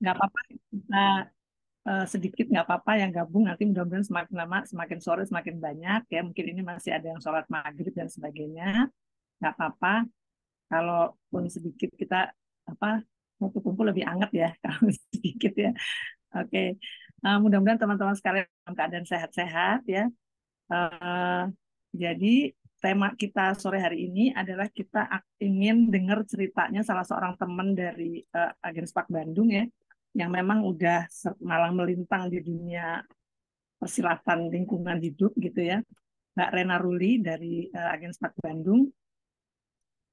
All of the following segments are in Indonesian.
nggak apa-apa kita eh, sedikit nggak apa-apa yang gabung nanti mudah-mudahan semakin lama semakin sore semakin banyak ya mungkin ini masih ada yang sholat maghrib dan sebagainya nggak apa-apa kalau pun sedikit kita apa waktu kumpul lebih anget ya kalau sedikit ya oke okay. uh, eh, mudah-mudahan teman-teman sekalian dalam keadaan sehat-sehat ya uh, jadi tema kita sore hari ini adalah kita ingin dengar ceritanya salah seorang teman dari uh, Agen Spak Bandung ya yang memang udah malang melintang di dunia persilatan lingkungan hidup gitu ya. Mbak Rena Ruli dari uh, Agen Spak Bandung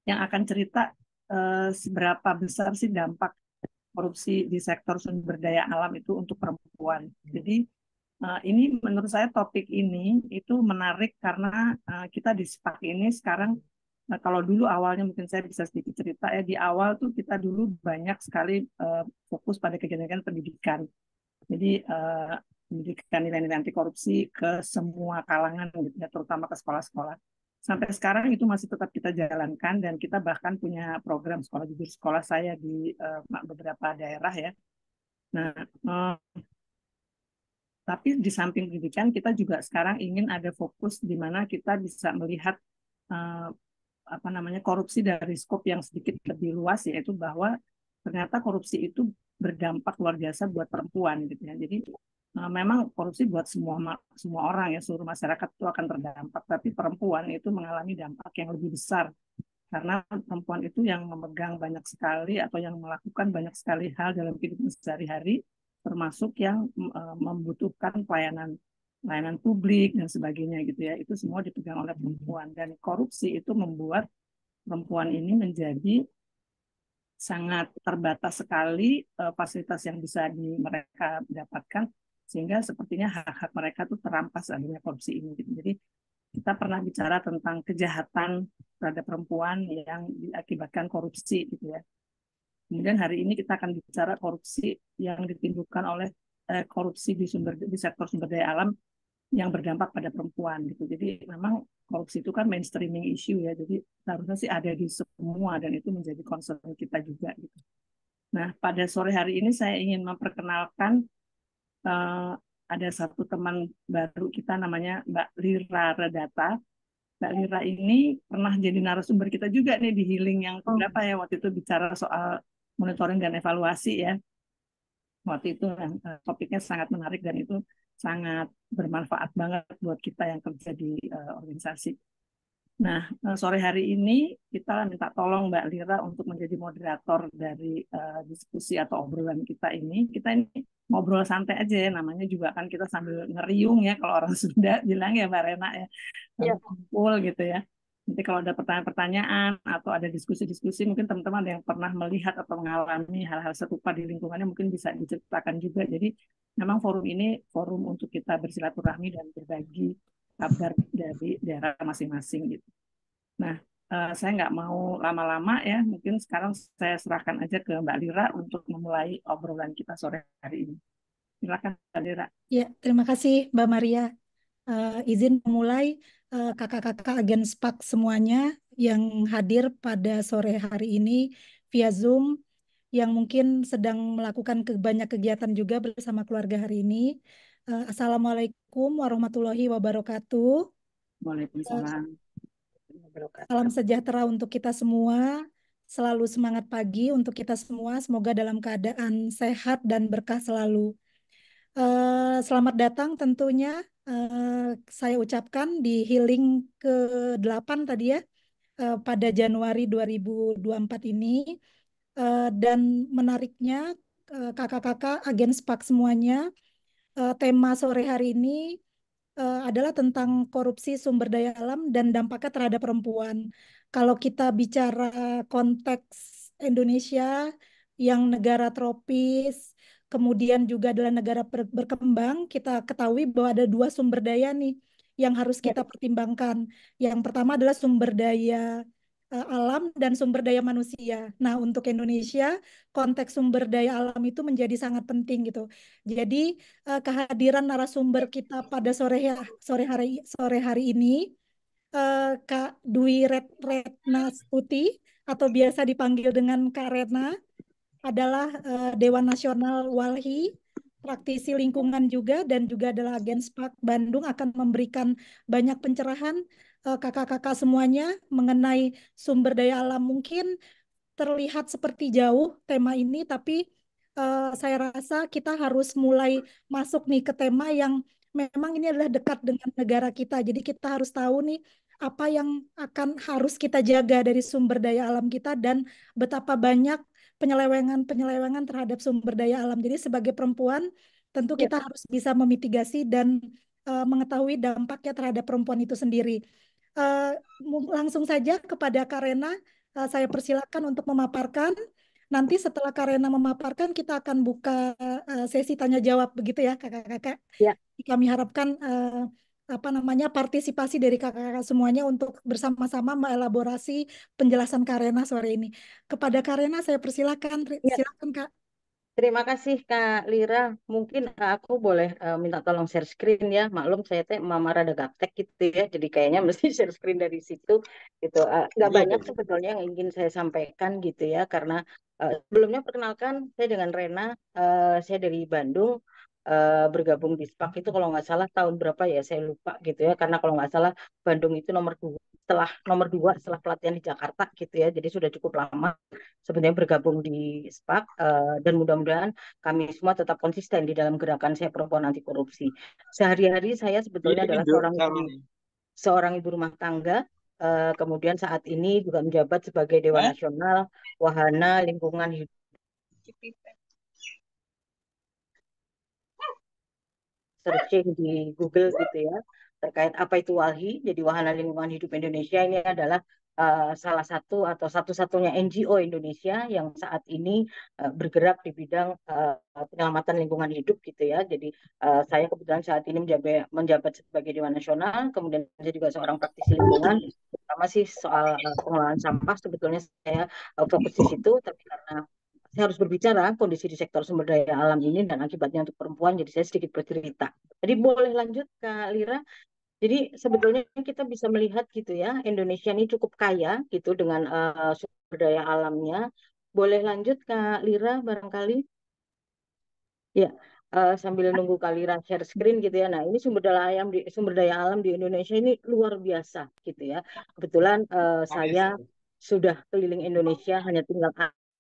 yang akan cerita uh, seberapa besar sih dampak korupsi di sektor sumber daya alam itu untuk perempuan. Jadi uh, ini menurut saya topik ini itu menarik karena uh, kita di Spak ini sekarang Nah, kalau dulu awalnya mungkin saya bisa sedikit cerita ya, di awal tuh kita dulu banyak sekali uh, fokus pada kegiatan pendidikan. Jadi uh, pendidikan nilai-nilai anti korupsi ke semua kalangan gitu ya, terutama ke sekolah-sekolah. Sampai sekarang itu masih tetap kita jalankan dan kita bahkan punya program sekolah jujur sekolah saya di uh, beberapa daerah ya. Nah, uh, tapi di samping pendidikan kita juga sekarang ingin ada fokus di mana kita bisa melihat apa namanya korupsi dari skop yang sedikit lebih luas yaitu bahwa ternyata korupsi itu berdampak luar biasa buat perempuan gitu ya. Jadi eh, memang korupsi buat semua semua orang ya seluruh masyarakat itu akan terdampak tapi perempuan itu mengalami dampak yang lebih besar karena perempuan itu yang memegang banyak sekali atau yang melakukan banyak sekali hal dalam kehidupan sehari-hari termasuk yang eh, membutuhkan pelayanan layanan publik dan sebagainya gitu ya itu semua dipegang oleh hmm. perempuan dan korupsi itu membuat perempuan ini menjadi sangat terbatas sekali uh, fasilitas yang bisa di mereka dapatkan sehingga sepertinya hak-hak mereka tuh terampas adanya korupsi ini gitu. Jadi kita pernah bicara tentang kejahatan terhadap perempuan yang diakibatkan korupsi gitu ya. Kemudian hari ini kita akan bicara korupsi yang ditimbulkan oleh eh, korupsi di sumber di sektor sumber daya alam yang berdampak pada perempuan gitu. Jadi memang korupsi itu kan mainstreaming issue ya. Jadi seharusnya sih ada di semua dan itu menjadi concern kita juga gitu. Nah, pada sore hari ini saya ingin memperkenalkan uh, ada satu teman baru kita namanya Mbak Lira Redata. Mbak Lira ini pernah jadi narasumber kita juga nih di healing yang oh. berapa ya waktu itu bicara soal monitoring dan evaluasi ya. Waktu itu uh, topiknya sangat menarik dan itu sangat bermanfaat banget buat kita yang kerja di uh, organisasi. Nah, eh, sore hari ini kita minta tolong Mbak Lira untuk menjadi moderator dari uh, diskusi atau obrolan kita ini. Kita ini ngobrol santai aja ya, namanya juga kan kita sambil ngeriung ya, kalau orang Sunda bilang ya Mbak Rena ya, ya. kumpul gitu ya. Nanti kalau ada pertanyaan-pertanyaan atau ada diskusi-diskusi, mungkin teman-teman yang pernah melihat atau mengalami hal-hal serupa di lingkungannya mungkin bisa diceritakan juga. Jadi memang forum ini forum untuk kita bersilaturahmi dan berbagi kabar dari daerah masing-masing gitu. Nah, uh, saya nggak mau lama-lama ya, mungkin sekarang saya serahkan aja ke Mbak Lira untuk memulai obrolan kita sore hari ini. Silakan Mbak Lira. Ya, terima kasih Mbak Maria. Uh, izin memulai kakak eh, kakak-kakak agen SPAK semuanya yang hadir pada sore hari ini via Zoom yang mungkin sedang melakukan banyak kegiatan juga bersama keluarga hari ini. Uh, Assalamualaikum warahmatullahi wabarakatuh. Waalaikumsalam. salam sejahtera untuk kita semua. Selalu semangat pagi untuk kita semua. Semoga dalam keadaan sehat dan berkah selalu. Uh, selamat datang tentunya uh, saya ucapkan di healing ke-8 tadi ya uh, pada Januari 2024 ini Uh, dan menariknya eh, kakak-kakak agen SPAK semuanya, uh, tema sore hari ini uh, adalah tentang korupsi sumber daya alam dan dampaknya terhadap perempuan. Kalau kita bicara konteks Indonesia yang negara tropis, kemudian juga adalah negara berkembang, kita ketahui bahwa ada dua sumber daya nih yang harus ya. kita pertimbangkan. Yang pertama adalah sumber daya Eh, alam dan sumber daya manusia. Nah, untuk Indonesia, konteks sumber daya alam itu menjadi sangat penting gitu. Jadi, eh, kehadiran narasumber kita pada sore sore hari sore hari ini eh, Kak Dwi Red Retna Stuti atau biasa dipanggil dengan Kak Retna adalah Dewan Nasional Walhi praktisi lingkungan juga dan juga adalah agen SPAK Bandung akan memberikan banyak pencerahan Eh, kakak-kakak semuanya mengenai sumber daya alam. Mungkin terlihat seperti jauh tema ini, tapi uh, saya rasa kita harus mulai masuk nih ke tema yang memang ini adalah dekat dengan negara kita. Jadi kita harus tahu nih apa yang akan harus kita jaga dari sumber daya alam kita dan betapa banyak penyelewengan-penyelewengan terhadap sumber daya alam. Jadi sebagai perempuan tentu ya. kita ya. harus bisa memitigasi dan uh, mengetahui dampaknya terhadap perempuan itu sendiri uh, langsung saja kepada Karena. Uh, eh, saya persilakan untuk memaparkan. Nanti setelah Karena memaparkan, kita akan buka uh, sesi tanya jawab begitu ya, kakak-kakak. Ya. Kami harapkan uh, apa namanya partisipasi dari kakak-kakak semuanya untuk bersama-sama mengelaborasi penjelasan Karena sore ini. Kepada Karena saya persilakan, ya. silakan kak. Terima kasih Kak Lira. Mungkin eh, aku boleh uh, minta tolong share screen ya. Maklum saya teh mama rada gaptek gitu ya. Jadi kayaknya mesti share screen dari situ gitu. Uh, eh, gak iya, banyak iya. sebetulnya yang ingin saya sampaikan gitu ya karena uh, sebelumnya perkenalkan saya dengan Rena, uh, saya dari Bandung uh, bergabung di SPAK itu kalau nggak salah tahun berapa ya saya lupa gitu ya karena kalau nggak salah Bandung itu nomor dua setelah nomor dua setelah pelatihan di Jakarta gitu ya jadi sudah cukup lama sebenarnya bergabung di SPAK uh, eh, dan mudah-mudahan kami semua tetap konsisten di dalam gerakan saya perempuan anti korupsi sehari-hari saya sebetulnya ya, adalah seorang ibu, seorang ibu rumah tangga uh, kemudian saat ini juga menjabat sebagai Dewan eh? Nasional Wahana Lingkungan Hidup searching di Google gitu ya terkait apa itu WALHI. Jadi Wahana Lingkungan Hidup Indonesia ini adalah uh, salah satu atau satu-satunya NGO Indonesia yang saat ini uh, bergerak di bidang uh, penyelamatan lingkungan hidup gitu ya. Jadi uh, saya kebetulan saat ini menjabat, menjabat sebagai Dewan Nasional, kemudian saya juga seorang praktisi lingkungan. Terutama sih soal uh, pengelolaan sampah sebetulnya saya uh, fokus di situ, tapi karena saya harus berbicara kondisi di sektor sumber daya alam ini dan akibatnya untuk perempuan, jadi saya sedikit bercerita. Jadi boleh lanjut Kak Lira. Jadi sebetulnya kita bisa melihat gitu ya, Indonesia ini cukup kaya gitu dengan uh, sumber daya alamnya. Boleh lanjut Kak Lira barangkali? Ya, uh, sambil nunggu Kak Lira share screen gitu ya. Nah, ini sumber daya alam di sumber daya alam di Indonesia ini luar biasa gitu ya. Kebetulan uh, saya sudah keliling Indonesia hanya tinggal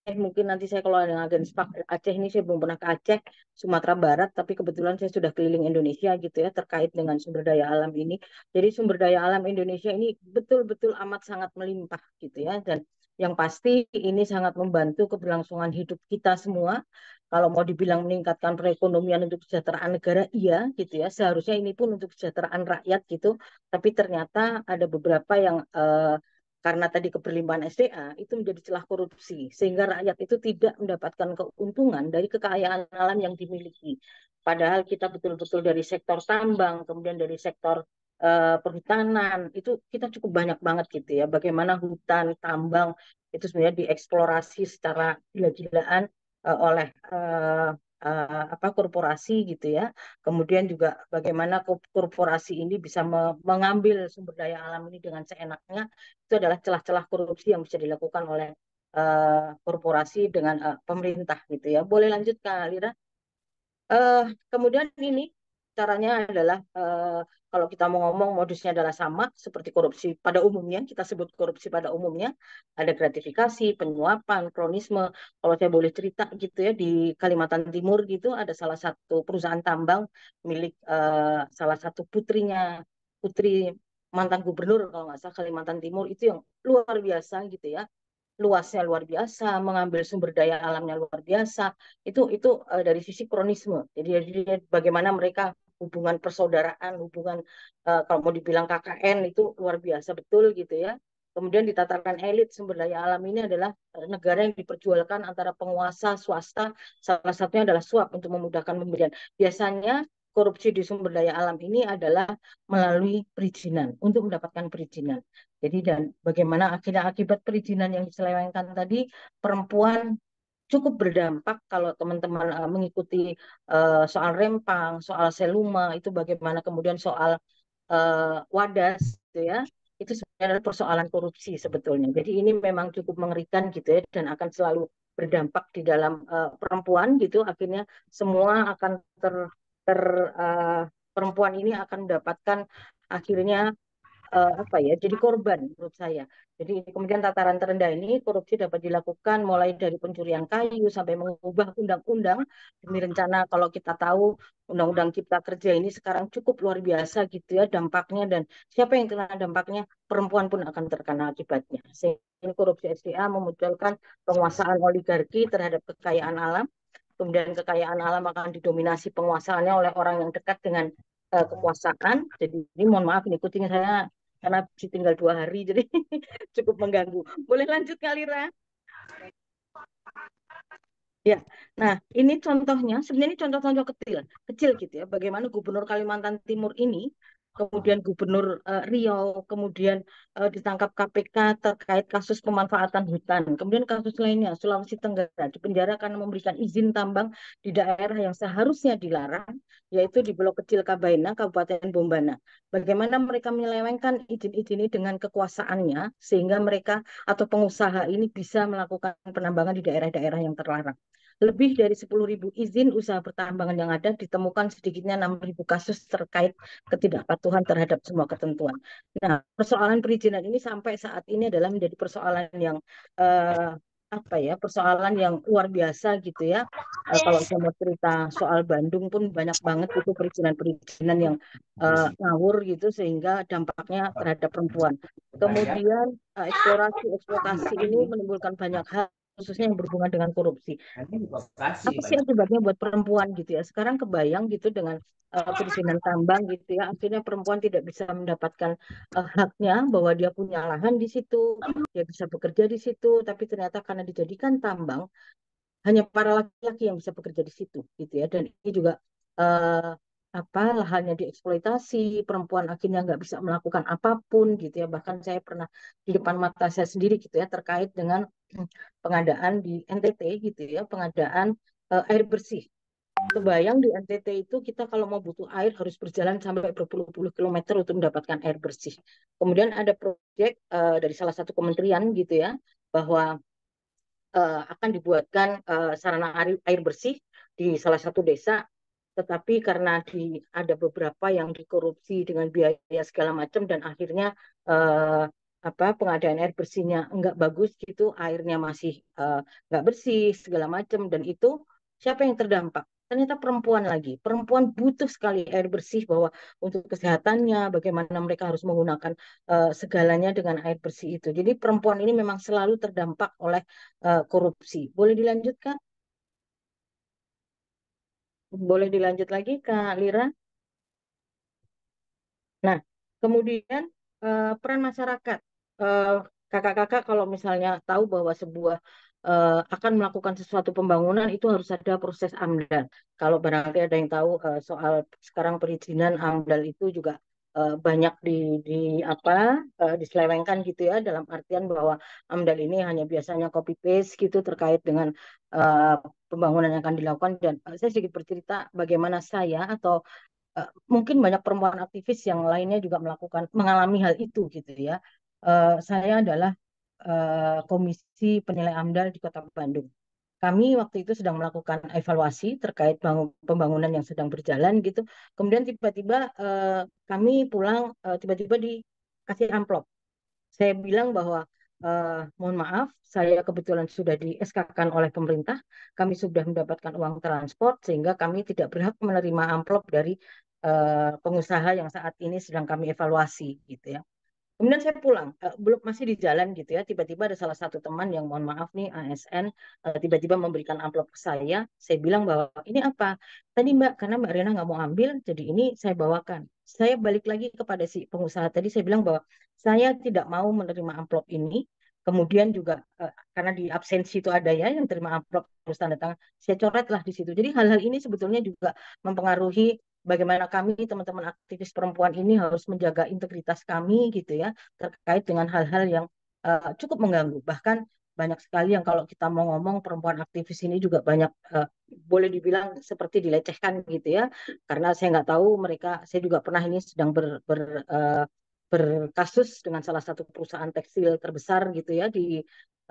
Aceh mungkin nanti saya kalau ada agen spak Aceh ini saya belum pernah ke Aceh Sumatera Barat tapi kebetulan saya sudah keliling Indonesia gitu ya terkait dengan sumber daya alam ini jadi sumber daya alam Indonesia ini betul-betul amat sangat melimpah gitu ya dan yang pasti ini sangat membantu keberlangsungan hidup kita semua kalau mau dibilang meningkatkan perekonomian untuk kesejahteraan negara iya gitu ya seharusnya ini pun untuk kesejahteraan rakyat gitu tapi ternyata ada beberapa yang eh, karena tadi keberlimpahan SDA itu menjadi celah korupsi sehingga rakyat itu tidak mendapatkan keuntungan dari kekayaan alam yang dimiliki. Padahal kita betul-betul dari sektor tambang, kemudian dari sektor uh, perhutanan itu kita cukup banyak banget gitu ya. Bagaimana hutan, tambang itu sebenarnya dieksplorasi secara gila-gilaan uh, oleh uh, uh, apa korporasi gitu ya. Kemudian juga bagaimana korporasi ini bisa me mengambil sumber daya alam ini dengan seenaknya. Itu adalah celah-celah korupsi yang bisa dilakukan oleh uh, korporasi dengan uh, pemerintah gitu ya. Boleh lanjut Kak Lira? Uh, kemudian ini caranya adalah uh, kalau kita mau ngomong modusnya adalah sama seperti korupsi pada umumnya, kita sebut korupsi pada umumnya, ada gratifikasi, penyuapan, kronisme. Kalau saya boleh cerita gitu ya di Kalimantan Timur gitu ada salah satu perusahaan tambang milik uh, salah satu putrinya putri mantan gubernur kalau nggak salah Kalimantan Timur itu yang luar biasa gitu ya luasnya luar biasa, mengambil sumber daya alamnya luar biasa. Itu itu uh, dari sisi kronisme. Jadi, jadi bagaimana mereka hubungan persaudaraan, hubungan uh, kalau mau dibilang KKN itu luar biasa betul gitu ya. Kemudian di tataran elit sumber daya alam ini adalah eh, negara yang diperjualkan antara penguasa swasta, salah satunya adalah suap untuk memudahkan pemberian. Biasanya korupsi di sumber daya alam ini adalah melalui perizinan, untuk mendapatkan perizinan. Jadi dan bagaimana akhirnya akibat perizinan yang diselewengkan tadi, perempuan cukup berdampak kalau teman-teman uh, mengikuti uh, soal rempang, soal seluma itu bagaimana kemudian soal uh, wadas gitu ya. Itu sebenarnya adalah persoalan korupsi sebetulnya. Jadi ini memang cukup mengerikan gitu ya dan akan selalu berdampak di dalam uh, perempuan gitu akhirnya semua akan ter ter uh, perempuan ini akan mendapatkan akhirnya uh, apa ya jadi korban menurut saya jadi kemudian tataran terendah ini korupsi dapat dilakukan mulai dari pencurian kayu sampai mengubah undang-undang demi hmm. rencana kalau kita tahu undang-undang cipta kerja ini sekarang cukup luar biasa gitu ya dampaknya dan siapa yang kena dampaknya perempuan pun akan terkena akibatnya. Sehingga korupsi SDA memunculkan penguasaan oligarki terhadap kekayaan alam. Kemudian kekayaan alam akan didominasi penguasaannya oleh orang yang dekat dengan eh, kekuasaan. Jadi ini mohon maaf ini kucing saya karena tinggal dua hari jadi cukup mengganggu. Boleh lanjut Kak Lira? Ya, nah ini contohnya, sebenarnya ini contoh-contoh kecil, kecil gitu ya. Bagaimana Gubernur Kalimantan Timur ini kemudian Gubernur uh, Riau, kemudian uh, ditangkap KPK terkait kasus pemanfaatan hutan. Kemudian kasus lainnya Sulawesi Tenggara dipenjara karena memberikan izin tambang di daerah yang seharusnya dilarang, yaitu di Blok Kecil Kabaina, Kabupaten Bombana. Bagaimana mereka menyelewengkan izin-izin ini dengan kekuasaannya sehingga mereka atau pengusaha ini bisa melakukan penambangan di daerah-daerah yang terlarang lebih dari 10.000 izin usaha pertambangan yang ada ditemukan sedikitnya 6.000 kasus terkait ketidakpatuhan terhadap semua ketentuan. Nah, persoalan perizinan ini sampai saat ini adalah menjadi persoalan yang eh, apa ya persoalan yang luar biasa gitu ya Eh, kalau saya mau cerita soal Bandung pun banyak banget itu perizinan-perizinan yang eh, ngawur gitu sehingga dampaknya terhadap perempuan kemudian eh, eksplorasi eksploitasi ini menimbulkan banyak hal khususnya yang berhubungan dengan korupsi. Apa sih akibatnya buat perempuan gitu ya? Sekarang kebayang gitu dengan uh, eh, perizinan tambang gitu ya, akhirnya perempuan tidak bisa mendapatkan uh, haknya bahwa dia punya lahan di situ, dia bisa bekerja di situ, tapi ternyata karena dijadikan tambang hanya para laki-laki yang bisa bekerja di situ gitu ya. Dan ini juga uh, apa lahannya dieksploitasi, perempuan akhirnya nggak bisa melakukan apapun gitu ya. Bahkan saya pernah di depan mata saya sendiri gitu ya terkait dengan pengadaan di NTT gitu ya, pengadaan uh, air bersih. Kebayang di NTT itu kita kalau mau butuh air harus berjalan sampai berpuluh-puluh kilometer untuk mendapatkan air bersih. Kemudian ada proyek uh, dari salah satu kementerian gitu ya bahwa uh, akan dibuatkan uh, sarana air, air bersih di salah satu desa tetapi karena di ada beberapa yang dikorupsi dengan biaya segala macam dan akhirnya uh, apa pengadaan air bersihnya enggak bagus gitu, airnya masih uh, nggak bersih segala macam dan itu siapa yang terdampak? Ternyata perempuan lagi. Perempuan butuh sekali air bersih bahwa untuk kesehatannya, bagaimana mereka harus menggunakan uh, segalanya dengan air bersih itu. Jadi perempuan ini memang selalu terdampak oleh uh, korupsi. Boleh dilanjutkan? Boleh dilanjut lagi Kak Lira? Nah, kemudian peran masyarakat Eh, kakak-kakak uh, kalau misalnya tahu bahwa sebuah uh, akan melakukan sesuatu pembangunan itu harus ada proses AMDAL. Kalau barangkali ada yang tahu uh, soal sekarang perizinan AMDAL itu juga uh, banyak di di apa uh, diselewengkan gitu ya dalam artian bahwa AMDAL ini hanya biasanya copy paste gitu terkait dengan uh, pembangunan yang akan dilakukan dan uh, saya sedikit bercerita bagaimana saya atau uh, mungkin banyak perempuan aktivis yang lainnya juga melakukan mengalami hal itu gitu ya uh, saya adalah uh, Komisi Penilai AMDAL di Kota Bandung. Kami waktu itu sedang melakukan evaluasi terkait pembangunan yang sedang berjalan gitu. Kemudian tiba-tiba uh, kami pulang tiba tiba-tiba dikasih amplop. Saya bilang bahwa uh, mohon maaf, saya kebetulan sudah di kan oleh pemerintah. Kami sudah mendapatkan uang transport sehingga kami tidak berhak menerima amplop dari uh, pengusaha yang saat ini sedang kami evaluasi gitu ya. Kemudian saya pulang, eh, belum masih di jalan gitu ya. Tiba-tiba ada salah satu teman yang mohon maaf nih ASN eh, tiba-tiba memberikan amplop ke saya. Saya bilang bahwa ini apa? Tadi Mbak karena Mbak Rena nggak mau ambil, jadi ini saya bawakan. Saya balik lagi kepada si pengusaha tadi. Saya bilang bahwa saya tidak mau menerima amplop ini. Kemudian juga eh, karena di absensi itu ada ya yang terima amplop terus tanda tangan. Saya coretlah di situ. Jadi hal-hal ini sebetulnya juga mempengaruhi bagaimana kami teman-teman aktivis perempuan ini harus menjaga integritas kami gitu ya terkait dengan hal-hal yang uh, cukup mengganggu bahkan banyak sekali yang kalau kita mau ngomong perempuan aktivis ini juga banyak uh, boleh dibilang seperti dilecehkan gitu ya karena saya nggak tahu mereka saya juga pernah ini sedang ber, ber uh, berkasus dengan salah satu perusahaan tekstil terbesar gitu ya di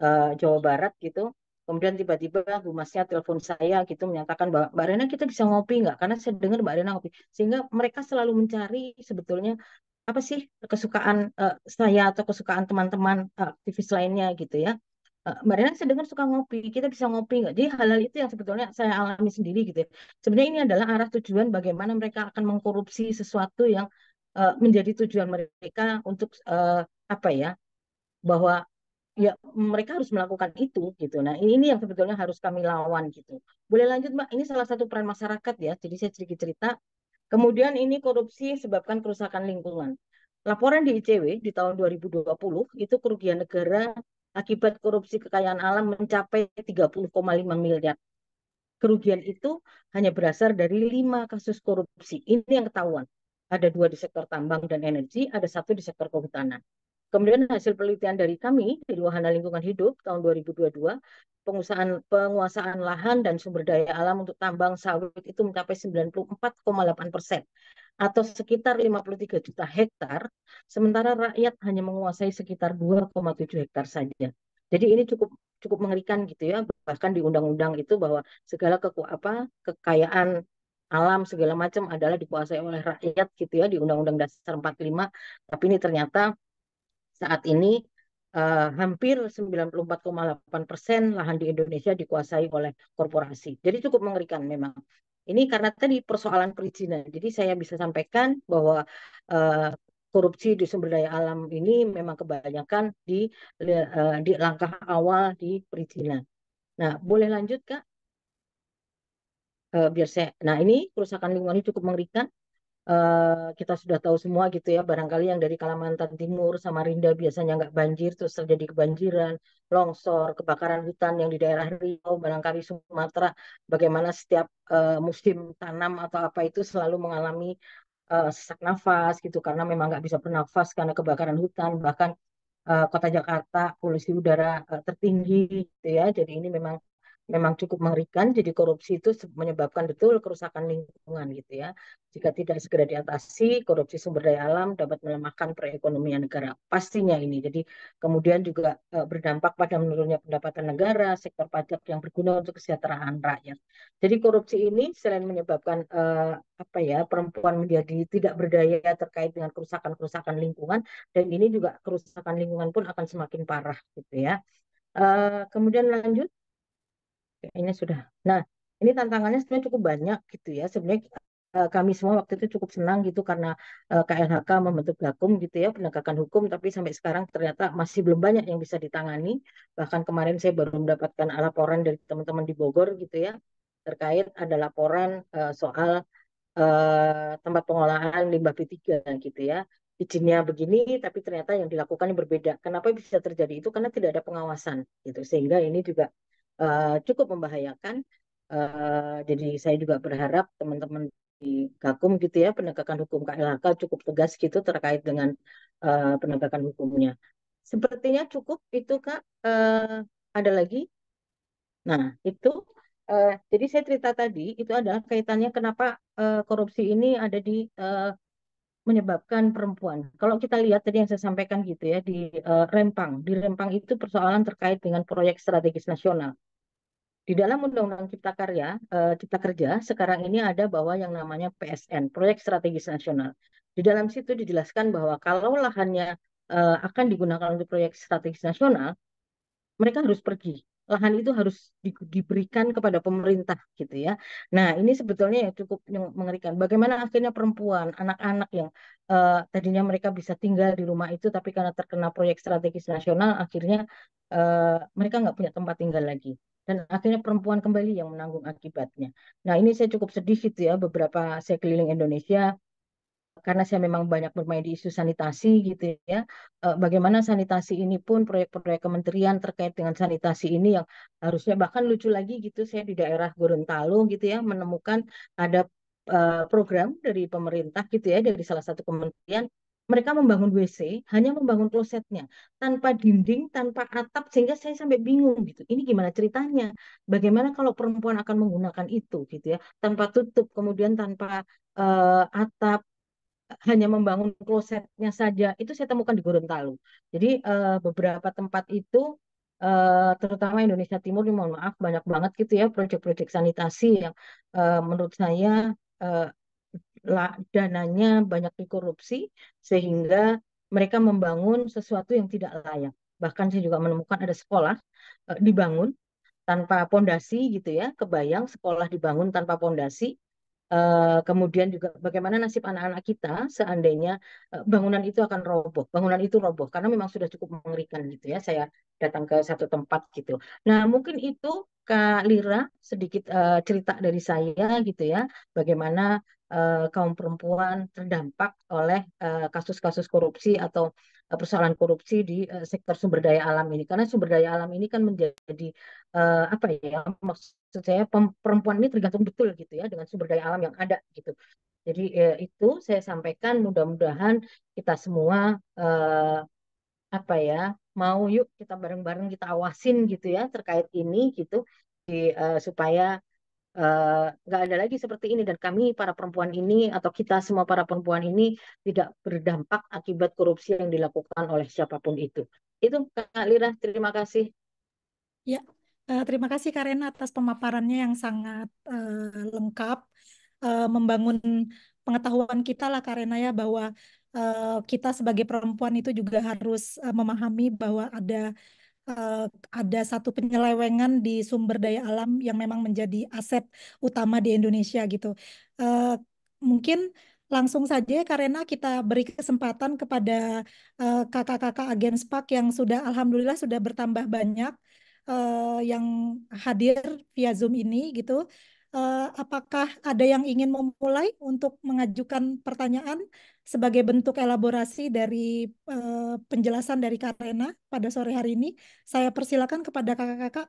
uh, Jawa Barat gitu Kemudian tiba-tiba humasnya telepon saya gitu menyatakan bahwa Mbak Rena kita bisa ngopi nggak? Karena saya dengar Mbak Rena ngopi. Sehingga mereka selalu mencari sebetulnya apa sih kesukaan uh, saya atau kesukaan teman-teman uh, aktivis lainnya gitu ya. Uh, Mbak Rena saya dengar suka ngopi, kita bisa ngopi nggak? Jadi halal itu yang sebetulnya saya alami sendiri gitu. Ya. Sebenarnya ini adalah arah tujuan bagaimana mereka akan mengkorupsi sesuatu yang uh, menjadi tujuan mereka untuk uh, apa ya? Bahwa ya mereka harus melakukan itu gitu. Nah ini, ini yang sebetulnya harus kami lawan gitu. Boleh lanjut mbak, ini salah satu peran masyarakat ya. Jadi saya sedikit cerita. Kemudian ini korupsi sebabkan kerusakan lingkungan. Laporan di ICW di tahun 2020 itu kerugian negara akibat korupsi kekayaan alam mencapai 30,5 miliar. Kerugian itu hanya berasal dari lima kasus korupsi. Ini yang ketahuan. Ada dua di sektor tambang dan energi, ada satu di sektor kehutanan. Kemudian hasil penelitian dari kami di Wahana Lingkungan Hidup tahun 2022, penguasaan penguasaan lahan dan sumber daya alam untuk tambang sawit itu mencapai 94,8 persen atau sekitar 53 juta hektar, sementara rakyat hanya menguasai sekitar 2,7 hektar saja. Jadi ini cukup cukup mengerikan gitu ya, bahkan di undang-undang itu bahwa segala keku apa kekayaan alam segala macam adalah dikuasai oleh rakyat gitu ya di Undang-Undang Dasar 45. Tapi ini ternyata saat ini uh, hampir 94,8 persen lahan di Indonesia dikuasai oleh korporasi. Jadi cukup mengerikan memang. Ini karena tadi persoalan perizinan. Jadi saya bisa sampaikan bahwa uh, korupsi di sumber daya alam ini memang kebanyakan di uh, di langkah awal di perizinan. Nah, boleh lanjut Kak? Uh, biar saya. Nah, ini kerusakan lingkungan ini cukup mengerikan uh, kita sudah tahu semua gitu ya barangkali yang dari Kalimantan Timur sama Rinda biasanya nggak banjir terus terjadi kebanjiran longsor kebakaran hutan yang di daerah Riau barangkali Sumatera bagaimana setiap uh, musim tanam atau apa itu selalu mengalami uh, sesak nafas gitu karena memang nggak bisa bernafas karena kebakaran hutan bahkan uh, kota Jakarta polusi udara uh, tertinggi gitu ya jadi ini memang memang cukup mengerikan. Jadi korupsi itu menyebabkan betul kerusakan lingkungan gitu ya. Jika tidak segera diatasi, korupsi sumber daya alam dapat melemahkan perekonomian negara. Pastinya ini. Jadi kemudian juga e, berdampak pada menurunnya pendapatan negara, sektor pajak yang berguna untuk kesejahteraan rakyat. Jadi korupsi ini selain menyebabkan e, apa ya perempuan menjadi tidak berdaya terkait dengan kerusakan-kerusakan lingkungan dan ini juga kerusakan lingkungan pun akan semakin parah gitu ya. E, kemudian lanjut kayaknya sudah. Nah, ini tantangannya sebenarnya cukup banyak gitu ya. Sebenarnya eh, kami semua waktu itu cukup senang gitu karena KLHK eh, membentuk gakum gitu ya penegakan hukum tapi sampai sekarang ternyata masih belum banyak yang bisa ditangani bahkan kemarin saya baru mendapatkan laporan dari teman-teman di Bogor gitu ya terkait ada laporan uh, soal uh, tempat pengolahan limbah B3 gitu ya izinnya begini tapi ternyata yang dilakukan yang berbeda kenapa bisa terjadi itu karena tidak ada pengawasan gitu sehingga ini juga Eh, cukup membahayakan. Uh, jadi saya juga berharap teman-teman di Kakum gitu ya penegakan hukum KLHK cukup tegas gitu terkait dengan uh, penegakan hukumnya. Sepertinya cukup itu Kak. Uh, ada lagi? Nah itu uh, jadi saya cerita tadi itu adalah kaitannya kenapa uh, korupsi ini ada di uh, menyebabkan perempuan. Kalau kita lihat tadi yang saya sampaikan gitu ya di uh, Rempang, di Rempang itu persoalan terkait dengan proyek strategis nasional di dalam Undang-Undang Cipta Karya, eh, Cipta Kerja sekarang ini ada bahwa yang namanya PSN, Proyek Strategis Nasional. Di dalam situ dijelaskan bahwa kalau lahannya eh, akan digunakan untuk proyek strategis nasional, mereka harus pergi. Lahan itu harus di, diberikan kepada pemerintah gitu ya. Nah ini sebetulnya yang cukup mengerikan. Bagaimana akhirnya perempuan, anak-anak yang uh, tadinya mereka bisa tinggal di rumah itu, tapi karena terkena proyek strategis nasional, akhirnya uh, mereka nggak punya tempat tinggal lagi dan akhirnya perempuan kembali yang menanggung akibatnya. Nah ini saya cukup sedih gitu ya beberapa saya keliling Indonesia karena saya memang banyak bermain di isu sanitasi gitu ya. Eh, bagaimana sanitasi ini pun proyek-proyek kementerian terkait dengan sanitasi ini yang harusnya bahkan lucu lagi gitu saya di daerah Gorontalo gitu ya menemukan ada eh, program dari pemerintah gitu ya dari salah satu kementerian mereka membangun WC hanya membangun klosetnya tanpa dinding tanpa atap sehingga saya sampai bingung gitu ini gimana ceritanya bagaimana kalau perempuan akan menggunakan itu gitu ya tanpa tutup kemudian tanpa uh, atap hanya membangun klosetnya saja itu saya temukan di Gorontalo jadi uh, beberapa tempat itu Uh, terutama Indonesia Timur, mohon maaf banyak banget gitu ya proyek-proyek sanitasi yang uh, menurut saya uh, dananya banyak dikorupsi sehingga mereka membangun sesuatu yang tidak layak. Bahkan saya juga menemukan ada sekolah e, dibangun tanpa pondasi gitu ya, kebayang sekolah dibangun tanpa pondasi. E, kemudian juga bagaimana nasib anak-anak kita seandainya e, bangunan itu akan roboh, bangunan itu roboh karena memang sudah cukup mengerikan gitu ya. Saya datang ke satu tempat gitu. Nah, mungkin itu Kak Lira sedikit uh, cerita dari saya gitu ya, bagaimana uh, kaum perempuan terdampak oleh eh, kasus-kasus korupsi atau uh, persoalan korupsi di sektor sumber daya alam ini karena sumber daya alam ini kan menjadi apa ya maksud saya perempuan ini tergantung betul gitu ya dengan sumber daya alam yang ada gitu jadi itu saya sampaikan mudah-mudahan kita semua apa ya mau yuk kita bareng-bareng kita awasin gitu ya terkait ini gitu supaya Eh, nggak uh, ada lagi seperti ini dan kami para perempuan ini atau kita semua para perempuan ini tidak berdampak akibat korupsi yang dilakukan oleh siapapun itu. Itu Kak Lira, terima kasih. Ya, uh, terima kasih Karen atas pemaparannya yang sangat uh, lengkap, uh, membangun pengetahuan kita lah Karena ya bahwa uh, kita sebagai perempuan itu juga harus uh, memahami bahwa ada uh, ada satu penyelewengan di sumber daya alam yang memang menjadi aset utama di Indonesia gitu. Uh, mungkin langsung saja ya, karena kita beri kesempatan kepada eh, kakak-kakak uh, agen SPAK yang sudah alhamdulillah sudah bertambah banyak uh, yang hadir via Zoom ini gitu uh, apakah ada yang ingin memulai untuk mengajukan pertanyaan sebagai bentuk elaborasi dari uh, penjelasan dari Karena pada sore hari ini? Saya persilakan kepada kakak-kakak.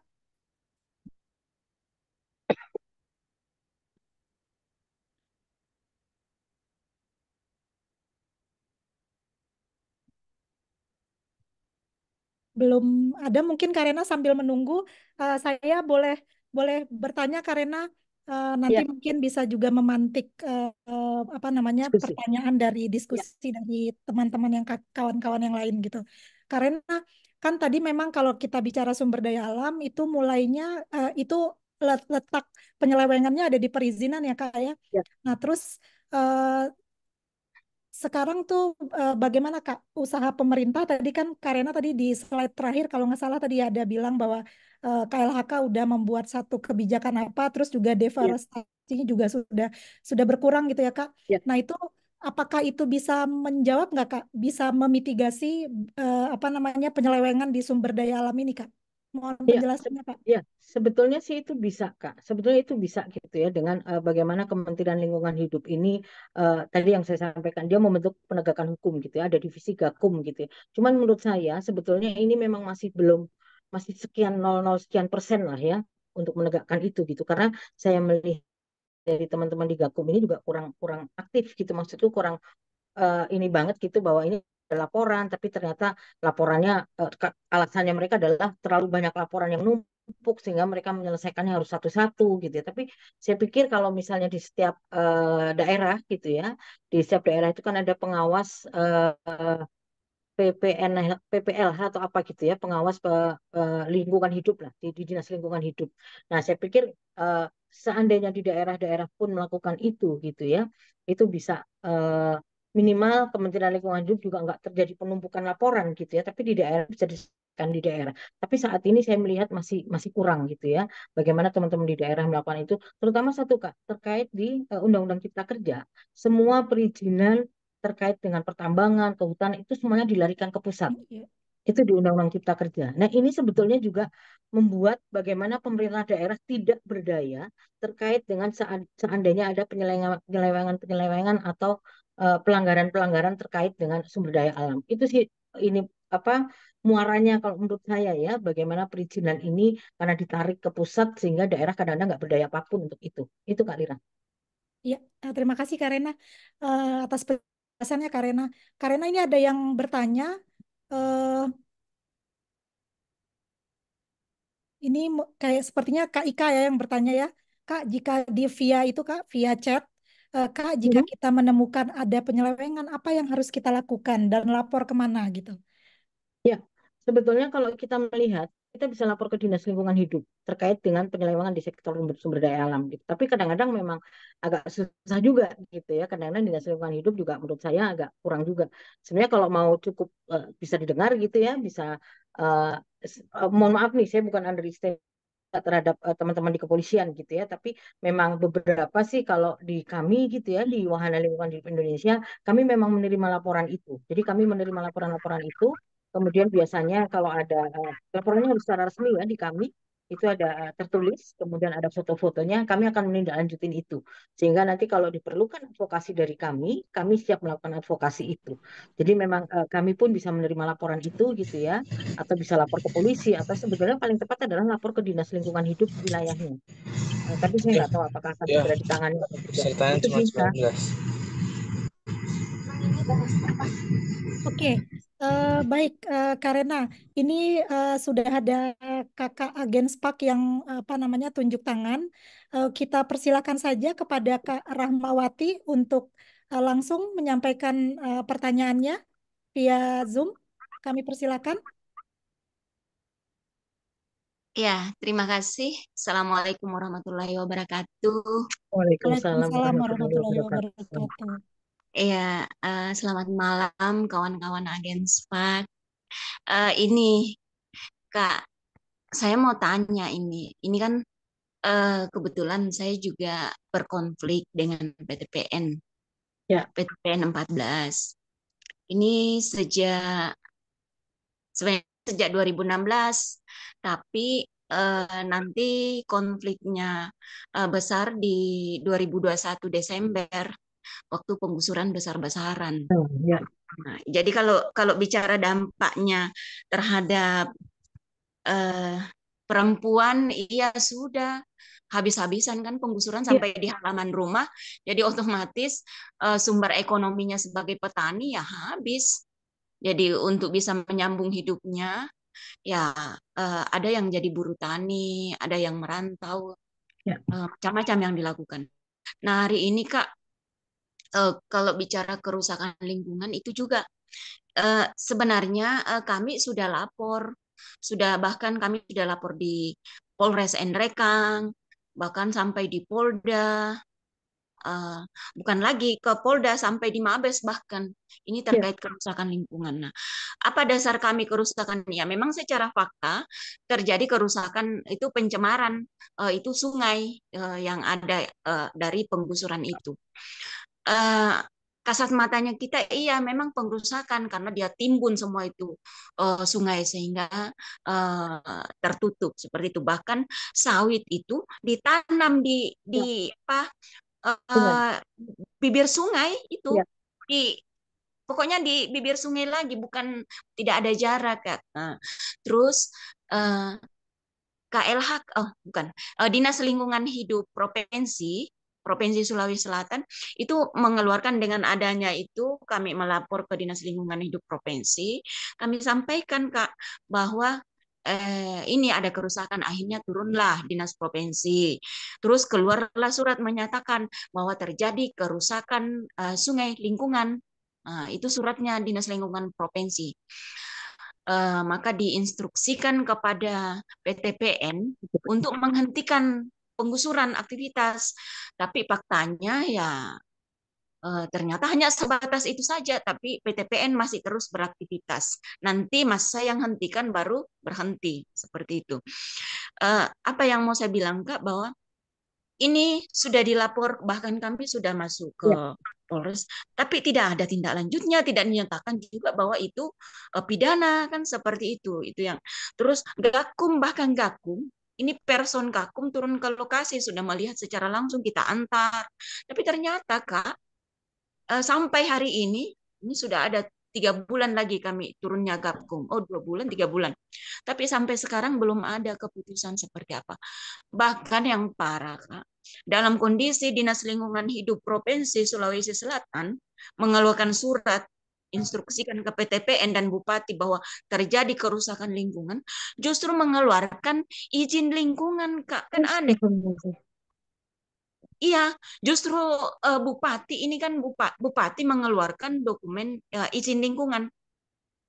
belum ada mungkin Karena sambil menunggu uh, saya boleh boleh bertanya Karena uh, nanti ya. mungkin bisa juga memantik uh, uh, apa namanya diskusi. pertanyaan dari iya. diskusi ya. dari teman-teman yang kawan-kawan yang lain gitu. Karena kan tadi memang kalau kita bicara sumber daya alam itu mulainya uh, itu letak penyelewengannya ada di perizinan ya kak ya. ya. Nah terus uh, sekarang tuh eh, bagaimana kak usaha pemerintah tadi kan Karena tadi di slide terakhir kalau nggak salah tadi ada bilang bahwa KLHK eh, udah membuat satu kebijakan apa terus juga iya. deforestasinya yeah. juga sudah sudah berkurang gitu ya kak. Yeah. Nah itu apakah itu bisa menjawab nggak kak bisa memitigasi eh, apa namanya penyelewengan di sumber daya alam ini kak? Mohon ya, penjelasannya, Pak. Ya, sebetulnya sih itu bisa, Kak. Sebetulnya itu bisa gitu ya dengan uh, bagaimana Kementerian Lingkungan Hidup ini uh, tadi yang saya sampaikan dia membentuk penegakan hukum gitu ya, ada divisi Gakum gitu ya. Cuman menurut saya sebetulnya ini memang masih belum masih sekian 00 sekian persen lah ya untuk menegakkan itu gitu karena saya melihat dari teman-teman di Gakum ini juga kurang kurang aktif gitu maksudku kurang uh, ini banget gitu bahwa ini ada laporan tapi ternyata laporannya eh, alasannya mereka adalah terlalu banyak laporan yang numpuk sehingga mereka menyelesaikannya harus satu-satu gitu ya. Tapi saya pikir kalau misalnya di setiap uh, daerah gitu ya, di setiap daerah itu kan ada pengawas uh, eh, PPN PPLH atau apa gitu ya, pengawas uh, lingkungan hidup lah di, di dinas lingkungan hidup. Nah, saya pikir uh, seandainya di daerah-daerah pun melakukan itu gitu ya, itu bisa uh, minimal Kementerian Lingkungan Hidup juga nggak terjadi penumpukan laporan gitu ya, tapi di daerah bisa diselesaikan di daerah. Tapi saat ini saya melihat masih masih kurang gitu ya, bagaimana teman-teman di daerah melakukan itu, terutama satu kak terkait di eh, Undang-Undang uh, Cipta Kerja, semua perizinan terkait dengan pertambangan, kehutanan itu semuanya dilarikan ke pusat. Iya. Itu di Undang-Undang Cipta Kerja. Nah ini sebetulnya juga membuat bagaimana pemerintah daerah tidak berdaya terkait dengan seandainya ada penyelewengan-penyelewengan atau Eh, pelanggaran-pelanggaran terkait dengan sumber daya alam. Itu sih ini apa muaranya kalau menurut saya ya bagaimana perizinan ini karena ditarik ke pusat sehingga daerah kadang-kadang nggak berdaya apapun untuk itu. Itu Kak Lira. Ya, terima kasih Karena uh, eh, atas penjelasannya Karena. Karena ini ada yang bertanya uh, ini kayak sepertinya Kak Ika ya yang bertanya ya. Kak, jika di via itu Kak, via chat Eh, Kak, jika hmm. kita menemukan ada penyelewengan, apa yang harus kita lakukan dan lapor kemana gitu? Ya, sebetulnya kalau kita melihat, kita bisa lapor ke Dinas Lingkungan Hidup terkait dengan penyelewengan di sektor sumber daya alam gitu. Tapi kadang-kadang memang agak susah juga gitu ya. Kadang-kadang Dinas Lingkungan Hidup juga menurut saya agak kurang juga. Sebenarnya kalau mau cukup uh, bisa didengar gitu ya, bisa uh, mohon maaf nih saya bukan underestimate terhadap eh, teman-teman uh, di kepolisian gitu ya tapi memang beberapa sih kalau di kami gitu ya di wahana lingkungan di Indonesia kami memang menerima laporan itu jadi kami menerima laporan-laporan itu kemudian biasanya kalau ada uh, laporannya harus secara resmi ya di kami itu ada eh, tertulis, kemudian ada foto-fotonya, kami akan menindaklanjutin itu. Sehingga nanti kalau diperlukan advokasi dari kami, kami siap melakukan advokasi itu. Jadi memang eh, kami pun bisa menerima laporan itu gitu ya, atau bisa lapor ke polisi, atau sebetulnya paling tepat adalah lapor ke Dinas Lingkungan Hidup wilayahnya. Eh, tapi saya nggak tahu apakah akan ya. berada di atau itu cuma 19. Oke, okay. uh, eh, baik uh, Karena ini uh, sudah ada kakak agen Spak yang apa namanya tunjuk tangan. Uh, kita persilakan saja kepada Kak Rahmawati untuk uh, langsung menyampaikan uh, pertanyaannya via Zoom. Kami persilakan. Ya, terima kasih. Assalamualaikum warahmatullahi wabarakatuh. Waalaikumsalam, Waalaikumsalam warahmatullahi wabarakatuh. Ya, uh, selamat malam kawan-kawan agen SPAD. Uh, eh, ini, Kak, saya mau tanya ini. Ini kan uh, kebetulan saya juga berkonflik dengan PTPN. Ya. PTPN 14. Ini sejak sejak 2016, tapi uh, nanti konfliknya uh, besar di 2021 Desember waktu penggusuran besar-besaran. Oh, ya. nah, jadi kalau kalau bicara dampaknya terhadap eh, perempuan, iya sudah habis-habisan kan penggusuran iya. sampai ya. di halaman rumah, jadi otomatis eh, sumber ekonominya sebagai petani ya habis. Jadi untuk bisa menyambung hidupnya, ya uh, ada yang jadi buruh tani, ada yang merantau, ya. uh, macam-macam yang dilakukan. Nah hari ini kak uh, kalau bicara kerusakan lingkungan itu juga uh, sebenarnya uh, kami sudah lapor, sudah bahkan kami sudah lapor di Polres Endrekang, bahkan sampai di Polda, uh, bukan lagi ke Polda sampai di Mabes bahkan ini iya. terkait yeah. kerusakan lingkungan. Nah, apa dasar kami kerusakan? Ya, memang secara fakta terjadi kerusakan itu pencemaran uh, itu sungai uh, yang ada uh, dari penggusuran itu uh, kasat matanya kita iya memang pengrusakan karena dia timbun semua itu uh, sungai sehingga uh, tertutup seperti itu bahkan sawit itu ditanam di di ya. apa uh, bibir sungai itu ya. di pokoknya di bibir sungai lagi bukan tidak ada jarak kan terus uh, KLH oh bukan dinas lingkungan hidup provinsi Provinsi Sulawesi Selatan itu mengeluarkan dengan adanya itu kami melapor ke Dinas Lingkungan Hidup Provinsi. Kami sampaikan Kak bahwa eh, ini ada kerusakan akhirnya turunlah dinas provinsi terus keluarlah surat menyatakan bahwa terjadi kerusakan eh, sungai lingkungan nah, itu suratnya dinas lingkungan provinsi Uh, maka diinstruksikan kepada PTPN untuk menghentikan penggusuran aktivitas. Tapi faktanya ya eh, ternyata hanya sebatas itu saja, tapi PTPN masih terus beraktivitas. Nanti masa yang hentikan baru berhenti seperti itu. Eh, apa yang mau saya bilang kak bahwa ini sudah dilapor bahkan kami sudah masuk ke ya. Polres, tapi tidak ada tindak lanjutnya, tidak dinyatakan juga bahwa itu eh, pidana kan seperti itu. Itu yang terus Gakum bahkan Gakum ini person kakum turun ke lokasi sudah melihat secara langsung kita antar. Tapi ternyata Kak eh, sampai hari ini ini sudah ada tiga bulan lagi kami turunnya kakum Oh dua bulan tiga bulan. Tapi sampai sekarang belum ada keputusan seperti apa. Bahkan yang parah Kak, dalam kondisi Dinas Lingkungan Hidup Provinsi Sulawesi Selatan mengeluarkan surat instruksikan ke PTPN dan Bupati bahwa terjadi kerusakan lingkungan, justru mengeluarkan izin lingkungan, Kak. Kan aneh. Iya, justru uh, Bupati ini kan Bupati, Bupati mengeluarkan dokumen uh, izin lingkungan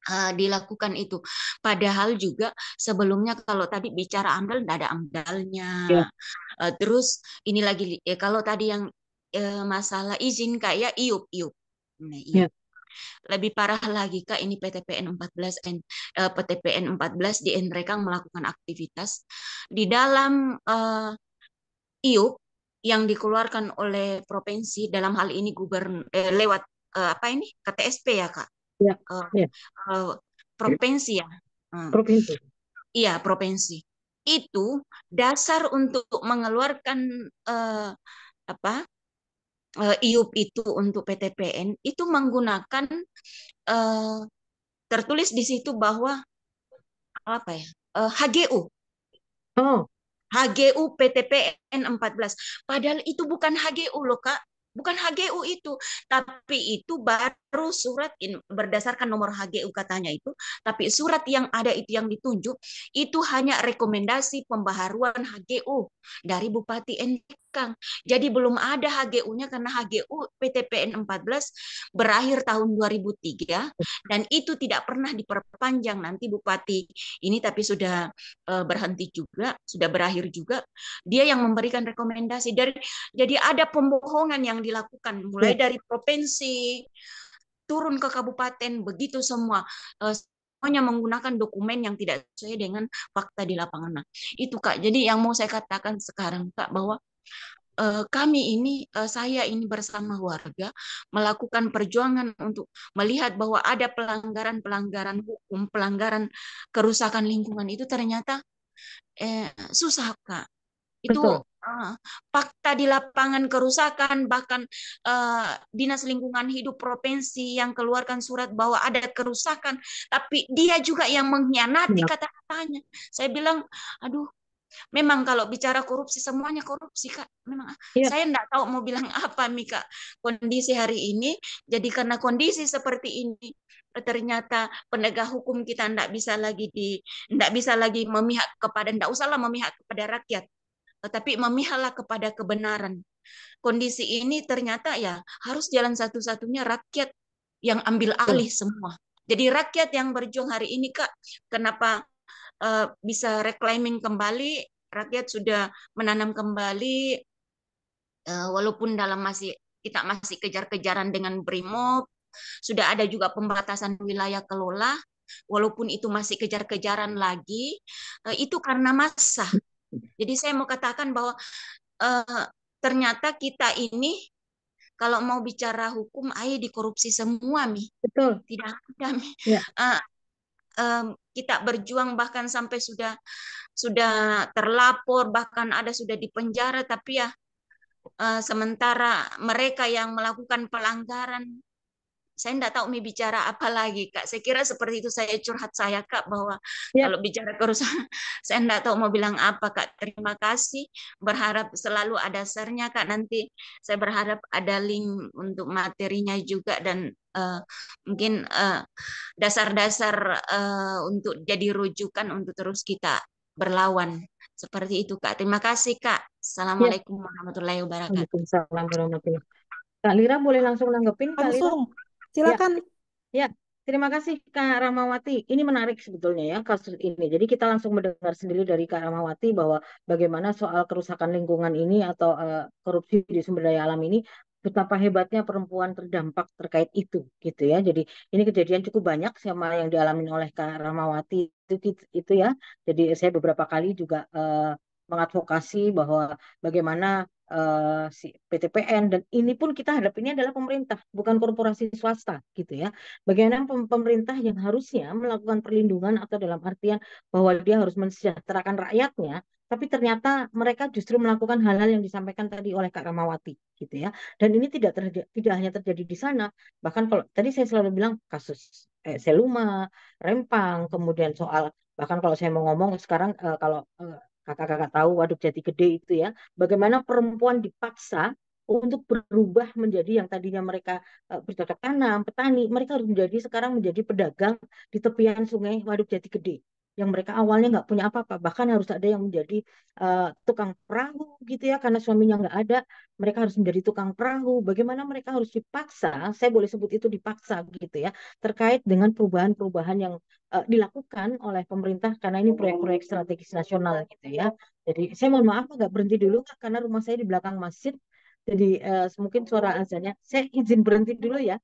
uh, dilakukan itu. Padahal juga sebelumnya kalau tadi bicara amdal, tidak ada amdalnya. Ya. Uh, terus ini lagi ya, kalau tadi yang masalah izin kayak ya, iup iup. Nah, iup. Ya. Iya. Lebih parah lagi Kak, ini PTPN 14 N, eh, PTPN 14 di mereka melakukan aktivitas di dalam eh, IUP yang dikeluarkan oleh provinsi dalam hal ini gubern eh, lewat eh, apa ini KTSP ya Kak? Ya. Eh, ya. Eh, provinsi ya. Hmm. Provinsi. Iya, provinsi. Itu dasar untuk mengeluarkan eh, apa Eh, IUP itu untuk PTPN itu menggunakan uh, tertulis di situ bahwa apa ya uh, eh, HGU oh HGU PTPN 14 padahal itu bukan HGU loh kak bukan HGU itu tapi itu baru surat in, berdasarkan nomor HGU katanya itu tapi surat yang ada itu yang ditunjuk itu hanya rekomendasi pembaharuan HGU dari Bupati NTT belakang. Jadi belum ada HGU-nya karena HGU PTPN 14 berakhir tahun 2003 dan itu tidak pernah diperpanjang nanti Bupati ini tapi sudah eh, berhenti juga, sudah berakhir juga. Dia yang memberikan rekomendasi dari jadi ada pembohongan yang dilakukan mulai ya. dari provinsi turun ke kabupaten begitu semua hanya eh, menggunakan dokumen yang tidak sesuai dengan fakta di lapangan. Nah, itu Kak. Jadi yang mau saya katakan sekarang Kak bahwa Eh, kami ini, eh, saya ini bersama warga melakukan perjuangan untuk melihat bahwa ada pelanggaran-pelanggaran hukum, pelanggaran kerusakan lingkungan itu ternyata eh, susah kak. Itu Betul. Eh, fakta di lapangan kerusakan bahkan uh, dinas lingkungan hidup provinsi yang keluarkan surat bahwa ada kerusakan tapi dia juga yang mengkhianati iya. kata-katanya saya bilang aduh Memang kalau bicara korupsi semuanya korupsi Kak. Memang ya. saya tidak tahu mau bilang apa Mika. Kondisi hari ini jadi karena kondisi seperti ini ternyata penegak hukum kita tidak bisa lagi di tidak bisa lagi memihak kepada tidak usahlah memihak kepada rakyat tetapi memihaklah kepada kebenaran. Kondisi ini ternyata ya harus jalan satu-satunya rakyat yang ambil alih semua. Jadi rakyat yang berjuang hari ini Kak, kenapa Eh, bisa reclaiming kembali rakyat sudah menanam kembali eh, walaupun dalam masih kita masih kejar-kejaran dengan brimob sudah ada juga pembatasan wilayah kelola walaupun itu masih kejar-kejaran lagi eh, itu karena masa. jadi saya mau katakan bahwa ternyata kita ini kalau mau bicara hukum ayo dikorupsi semua mi betul tidak ada mi ya. uh, um, kita berjuang bahkan sampai sudah sudah terlapor bahkan ada sudah dipenjara tapi ya eh, sementara mereka yang melakukan pelanggaran saya tidak tahu mau bicara apa lagi kak. Saya kira seperti itu saya curhat saya kak bahwa ya. kalau bicara kerusakan saya tidak tahu mau bilang apa kak. Terima kasih. Berharap selalu ada sernya kak. Nanti saya berharap ada link untuk materinya juga dan uh, mungkin eh, dasar-dasar uh, uh, untuk jadi rujukan untuk terus kita berlawan seperti itu kak. Terima kasih kak. Assalamualaikum ya. warahmatullahi wabarakatuh. Waalaikumsalam warahmatullahi. Kak Lira boleh langsung nanggepin kak Lira. Silakan. Ya. ya. Terima kasih Kak Ramawati. Ini menarik sebetulnya ya kasus ini. Jadi kita langsung mendengar sendiri dari Kak Ramawati bahwa bagaimana soal kerusakan lingkungan ini atau uh, korupsi di sumber daya alam ini betapa hebatnya perempuan terdampak terkait itu gitu ya. Jadi ini kejadian cukup banyak sama yang dialami oleh Kak Ramawati itu itu ya. Jadi saya beberapa kali juga uh, mengadvokasi bahwa bagaimana Eh, si PTPN dan ini pun kita ini adalah pemerintah bukan korporasi swasta gitu ya. Bagaimana pemerintah yang harusnya melakukan perlindungan atau dalam artian bahwa dia harus mensejahterakan rakyatnya tapi ternyata mereka justru melakukan hal-hal yang disampaikan tadi oleh Kak Ramawati gitu ya. Dan ini tidak terjadi, tidak hanya terjadi di sana, bahkan kalau tadi saya selalu bilang kasus eh, Seluma, Rempang, kemudian soal bahkan kalau saya mau ngomong sekarang eh, kalau eh, kakak-kakak tahu waduk jati gede itu ya bagaimana perempuan dipaksa untuk berubah menjadi yang tadinya mereka eh, bercocok tanam petani mereka harus menjadi sekarang menjadi pedagang di tepian sungai waduk jati gede yang mereka awalnya nggak punya apa-apa bahkan harus ada yang menjadi uh, tukang perahu gitu ya karena suaminya nggak ada mereka harus menjadi tukang perahu bagaimana mereka harus dipaksa saya boleh sebut itu dipaksa gitu ya terkait dengan perubahan-perubahan yang uh, dilakukan oleh pemerintah karena ini proyek-proyek hmm. strategis nasional gitu ya jadi saya mohon maaf nggak berhenti dulu karena rumah saya di belakang masjid jadi uh, mungkin suara azannya saya izin berhenti dulu ya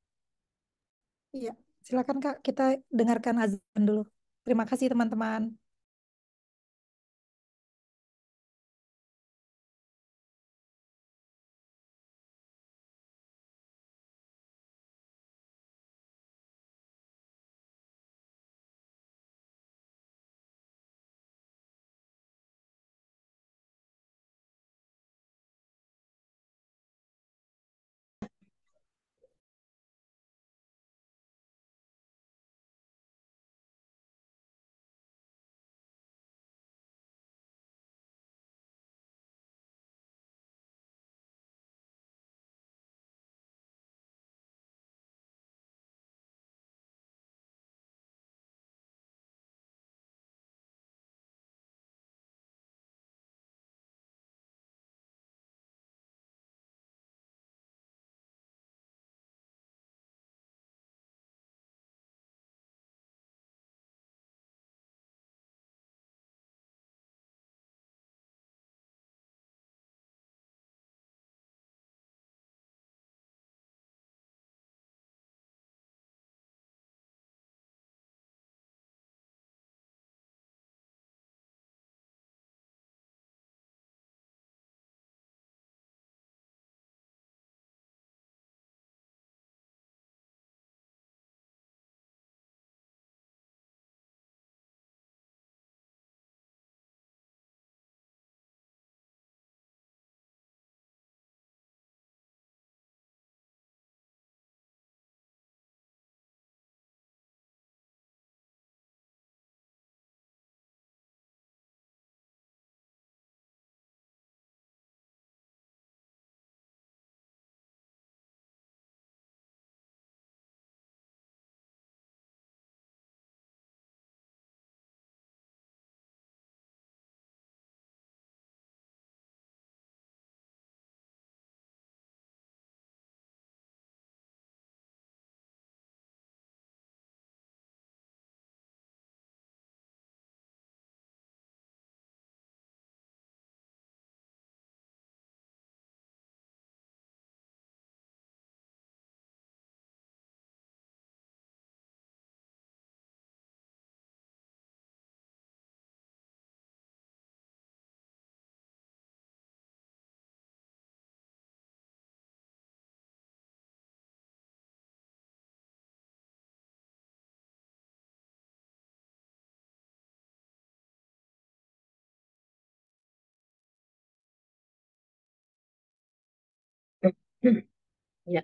iya silakan kak kita dengarkan azan dulu Terima kasih teman-teman. Ya,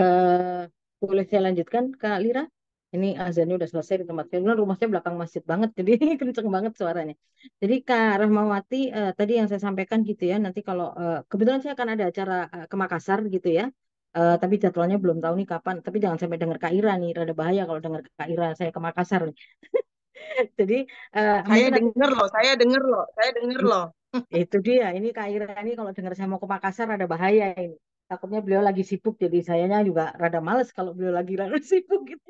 Uh, boleh saya lanjutkan Kak Lira? Ini azannya udah selesai di tempat saya. rumahnya belakang masjid banget, jadi kenceng banget suaranya. Jadi Kak Rahmawati, uh, tadi yang saya sampaikan gitu ya, nanti kalau uh, kebetulan saya akan ada acara uh, ke Makassar gitu ya, uh, tapi jadwalnya belum tahu nih kapan. Tapi jangan sampai dengar Kak Ira nih, rada bahaya kalau dengar Kak Ira saya ke Makassar nih. Jadi uh, saya dengar loh, saya dengar loh, saya dengar loh. Itu dia, ini Kak Ira ini kalau dengar saya mau ke Makassar ada bahaya ini. Takutnya beliau lagi sibuk, jadi sayanya juga rada males kalau beliau lagi rada sibuk gitu.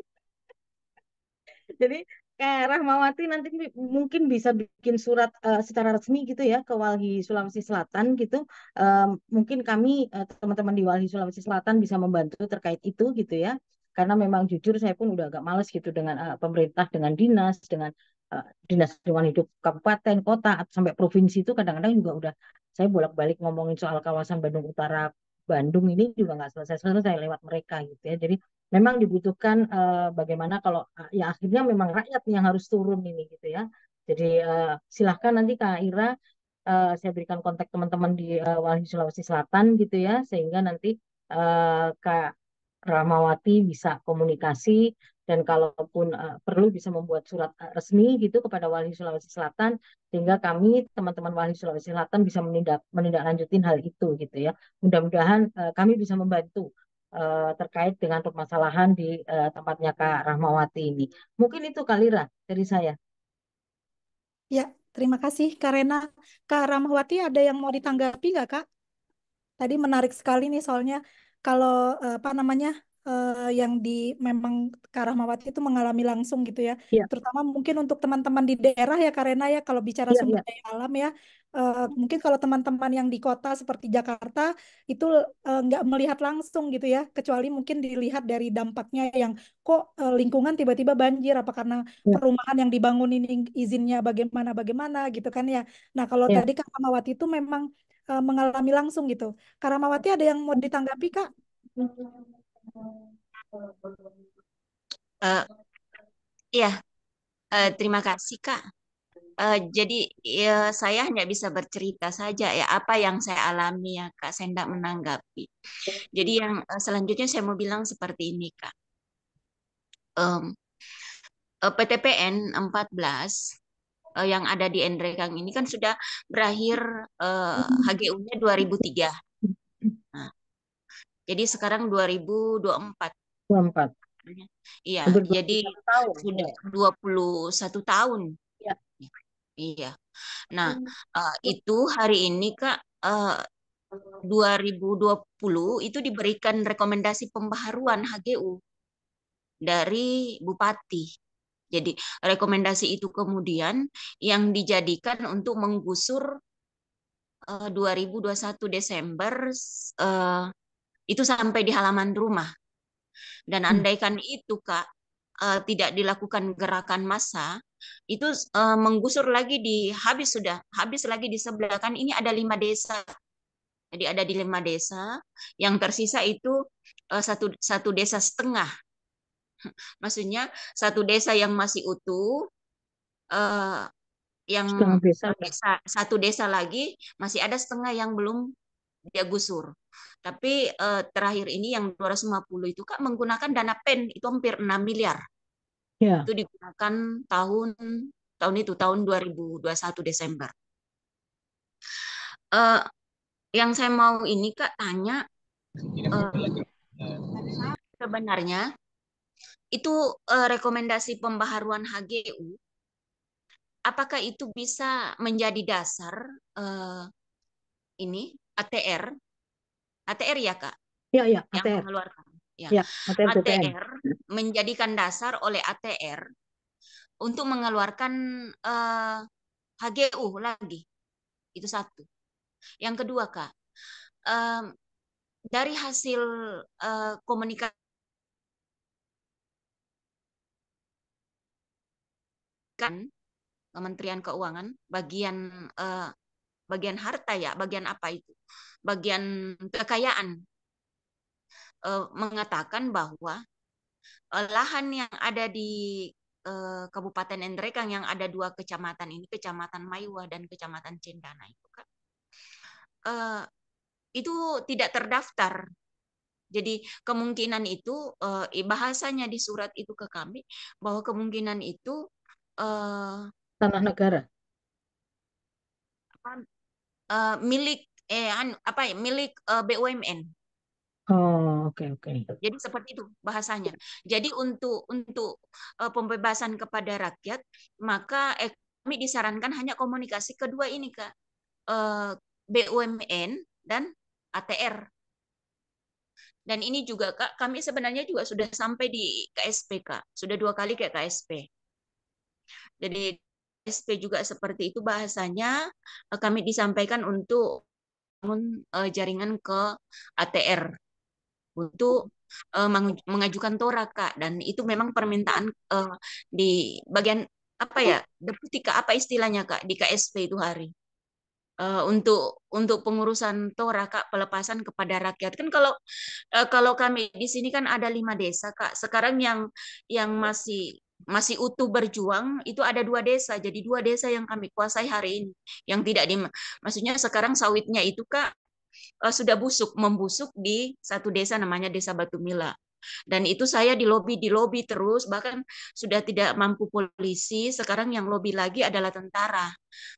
jadi Kak Rahmawati nanti mungkin bisa bikin surat uh, secara resmi gitu ya ke Walhi Sulawesi Selatan gitu. uh, mungkin kami eh, teman-teman uh, di Walhi Sulawesi Selatan bisa membantu terkait itu gitu ya karena memang jujur saya pun udah agak males gitu dengan uh, pemerintah dengan dinas dengan uh, dinas lingkungan hidup kabupaten kota atau sampai provinsi itu kadang-kadang juga udah saya bolak-balik ngomongin soal kawasan Bandung Utara Bandung ini juga nggak selesai-selesai lewat mereka gitu ya jadi memang dibutuhkan uh, bagaimana kalau ya akhirnya memang rakyat yang harus turun ini gitu ya jadi uh, silahkan nanti Kak Ira uh, saya berikan kontak teman-teman di uh, Walhi Sulawesi Selatan gitu ya sehingga nanti uh, Kak Rahmawati bisa komunikasi dan kalaupun uh, perlu bisa membuat surat eh, resmi gitu kepada Wali Sulawesi Selatan sehingga kami teman-teman Wali Sulawesi Selatan bisa menindak menindaklanjutin hal itu gitu ya. Mudah-mudahan uh, kami bisa membantu uh, terkait dengan permasalahan di uh, tempatnya Kak Rahmawati ini. Mungkin itu Kalira dari saya. Ya, terima kasih Karena Kak Rahmawati ada yang mau ditanggapi nggak Kak? Tadi menarik sekali nih soalnya kalau eh, apa namanya uh, yang di memang Karahmawati itu mengalami langsung gitu ya. ya. Terutama mungkin untuk teman-teman di daerah ya Karena ya kalau bicara ya, sumber ya. daya alam ya uh, mungkin kalau teman-teman yang di kota seperti Jakarta itu uh, nggak melihat langsung gitu ya, kecuali mungkin dilihat dari dampaknya yang kok lingkungan tiba-tiba banjir apa karena ya. perumahan yang dibangun ini izinnya bagaimana bagaimana gitu kan ya. Nah, kalau ya. tadi Karahmawati itu memang uh, mengalami langsung gitu. Karamawati ada yang mau ditanggapi kak? Uh, iya, uh, terima kasih kak. Uh, jadi ya, saya hanya bisa bercerita saja ya apa yang saya alami ya kak. Saya tidak menanggapi. Jadi yang uh, selanjutnya saya mau bilang seperti ini kak. Um, PTPN 14 uh, yang ada di Endrekang ini kan sudah berakhir uh, HGU-nya 2003. Nah, jadi sekarang 2024. 24. Iya, jadi tahun, ya. sudah ya. 21 tahun. Ya. Iya. Nah, uh, itu hari ini Kak eh, uh, 2020 itu diberikan rekomendasi pembaharuan HGU dari bupati. Jadi rekomendasi itu kemudian yang dijadikan untuk menggusur eh, uh, 2021 Desember uh, itu sampai di halaman rumah. Dan hmm. andaikan hmm. itu Kak uh, tidak dilakukan gerakan massa, itu uh, menggusur lagi di habis sudah, habis lagi di sebelah kan ini ada lima desa. Jadi ada di lima desa, yang tersisa itu uh, satu satu desa setengah maksudnya satu desa yang masih utuh eh, yang desa. desa satu desa lagi masih ada setengah yang belum dia gusur. Tapi eh, terakhir ini yang 250 itu kan menggunakan dana PEN itu hampir 6 miliar. Yeah. Itu digunakan tahun tahun itu tahun 2021 Desember. Uh, yang saya mau ini Kak tanya uh, sebenarnya itu uh, rekomendasi pembaharuan HGU apakah itu bisa menjadi dasar uh, ini ATR ATR ya kak ya ya yang ATR mengeluarkan ya, ya ATR, ATR menjadikan dasar oleh ATR untuk mengeluarkan uh, eh, HGU lagi itu satu yang kedua kak dari hasil uh, komunikasi merugikan hmm? Kementerian Keuangan bagian eh, bagian harta ya, bagian apa itu? Bagian kekayaan. Eh, mengatakan bahwa eh, lahan yang ada di eh, Kabupaten Endrekang yang ada dua kecamatan ini, Kecamatan Maiwa dan Kecamatan Cendana itu kan. Eh, itu tidak terdaftar jadi kemungkinan itu eh, bahasanya di surat itu ke kami bahwa kemungkinan itu Eh, Tanah negara. apa, uh, eh, milik eh an apa ya milik uh, eh, BUMN. Oh, oke, oke. Jadi seperti itu bahasanya. Jadi untuk untuk uh, pembebasan kepada rakyat maka eh, kami disarankan hanya komunikasi kedua ini Kak. uh, BUMN dan ATR. Dan ini juga Kak, kami sebenarnya juga sudah sampai di KSP Kak, sudah dua kali ke KSP. Jadi SP juga seperti itu bahasanya e, kami disampaikan untuk bangun e, jaringan ke ATR untuk e, mengajukan tora Kak dan itu memang permintaan di bagian apa ya deputi deputika apa istilahnya Kak di KSP itu hari untuk untuk pengurusan tora kak pelepasan kepada rakyat kan kalau kalau kami di sini kan ada lima desa kak sekarang yang yang masih masih utuh berjuang itu ada dua desa jadi dua desa yang kami kuasai hari ini yang tidak di maksudnya sekarang sawitnya itu kak eh, sudah busuk membusuk di satu desa namanya desa Batu Mila dan itu saya di lobi di lobi terus bahkan sudah tidak mampu polisi sekarang yang lobi lagi adalah tentara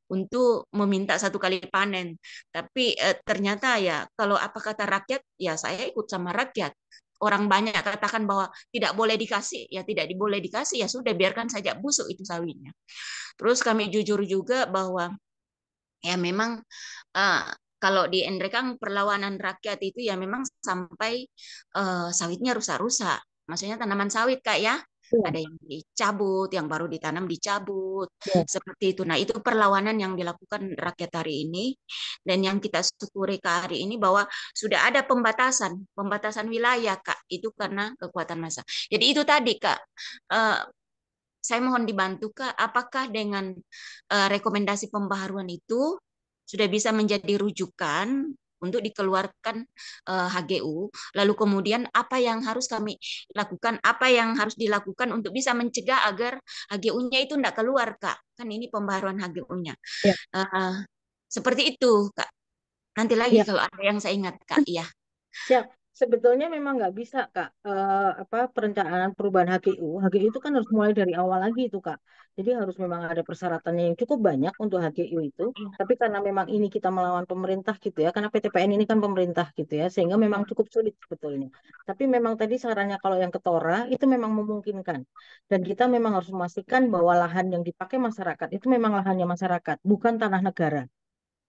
untuk meminta satu kali panen tapi eh, ternyata ya kalau apa kata rakyat ya saya ikut sama rakyat orang banyak katakan bahwa tidak boleh dikasih, ya tidak diboleh dikasih, ya sudah biarkan saja busuk itu sawinya. Terus kami jujur juga bahwa ya memang uh, kalau di Endrekang perlawanan rakyat itu ya memang sampai uh, sawitnya rusak-rusak. Maksudnya tanaman sawit kak ya, ada yang dicabut, yang baru ditanam dicabut, yeah. seperti itu. Nah, itu perlawanan yang dilakukan rakyat hari ini dan yang kita syukuri ke hari ini bahwa sudah ada pembatasan, pembatasan wilayah, Kak. Itu karena kekuatan massa. Jadi itu tadi, Kak. Uh, saya mohon dibantu Kak, apakah dengan uh, rekomendasi pembaharuan itu sudah bisa menjadi rujukan untuk dikeluarkan uh, eh, HGU. Lalu kemudian apa yang harus kami lakukan, apa yang harus dilakukan untuk bisa mencegah agar HGU-nya itu tidak keluar, Kak. Kan ini pembaruan HGU-nya. Ya. Uh, eh, seperti itu, Kak. Nanti lagi ya. kalau ada yang saya ingat, Kak. Hmm. Iya. Siap sebetulnya memang nggak bisa kak eh, apa perencanaan perubahan HGU HGU itu kan harus mulai dari awal lagi itu kak jadi harus memang ada persyaratannya yang cukup banyak untuk HGU itu hmm. tapi karena memang ini kita melawan pemerintah gitu ya karena PTPN ini kan pemerintah gitu ya sehingga memang cukup sulit sebetulnya tapi memang tadi sarannya kalau yang ketora itu memang memungkinkan dan kita memang harus memastikan bahwa lahan yang dipakai masyarakat itu memang lahannya masyarakat bukan tanah negara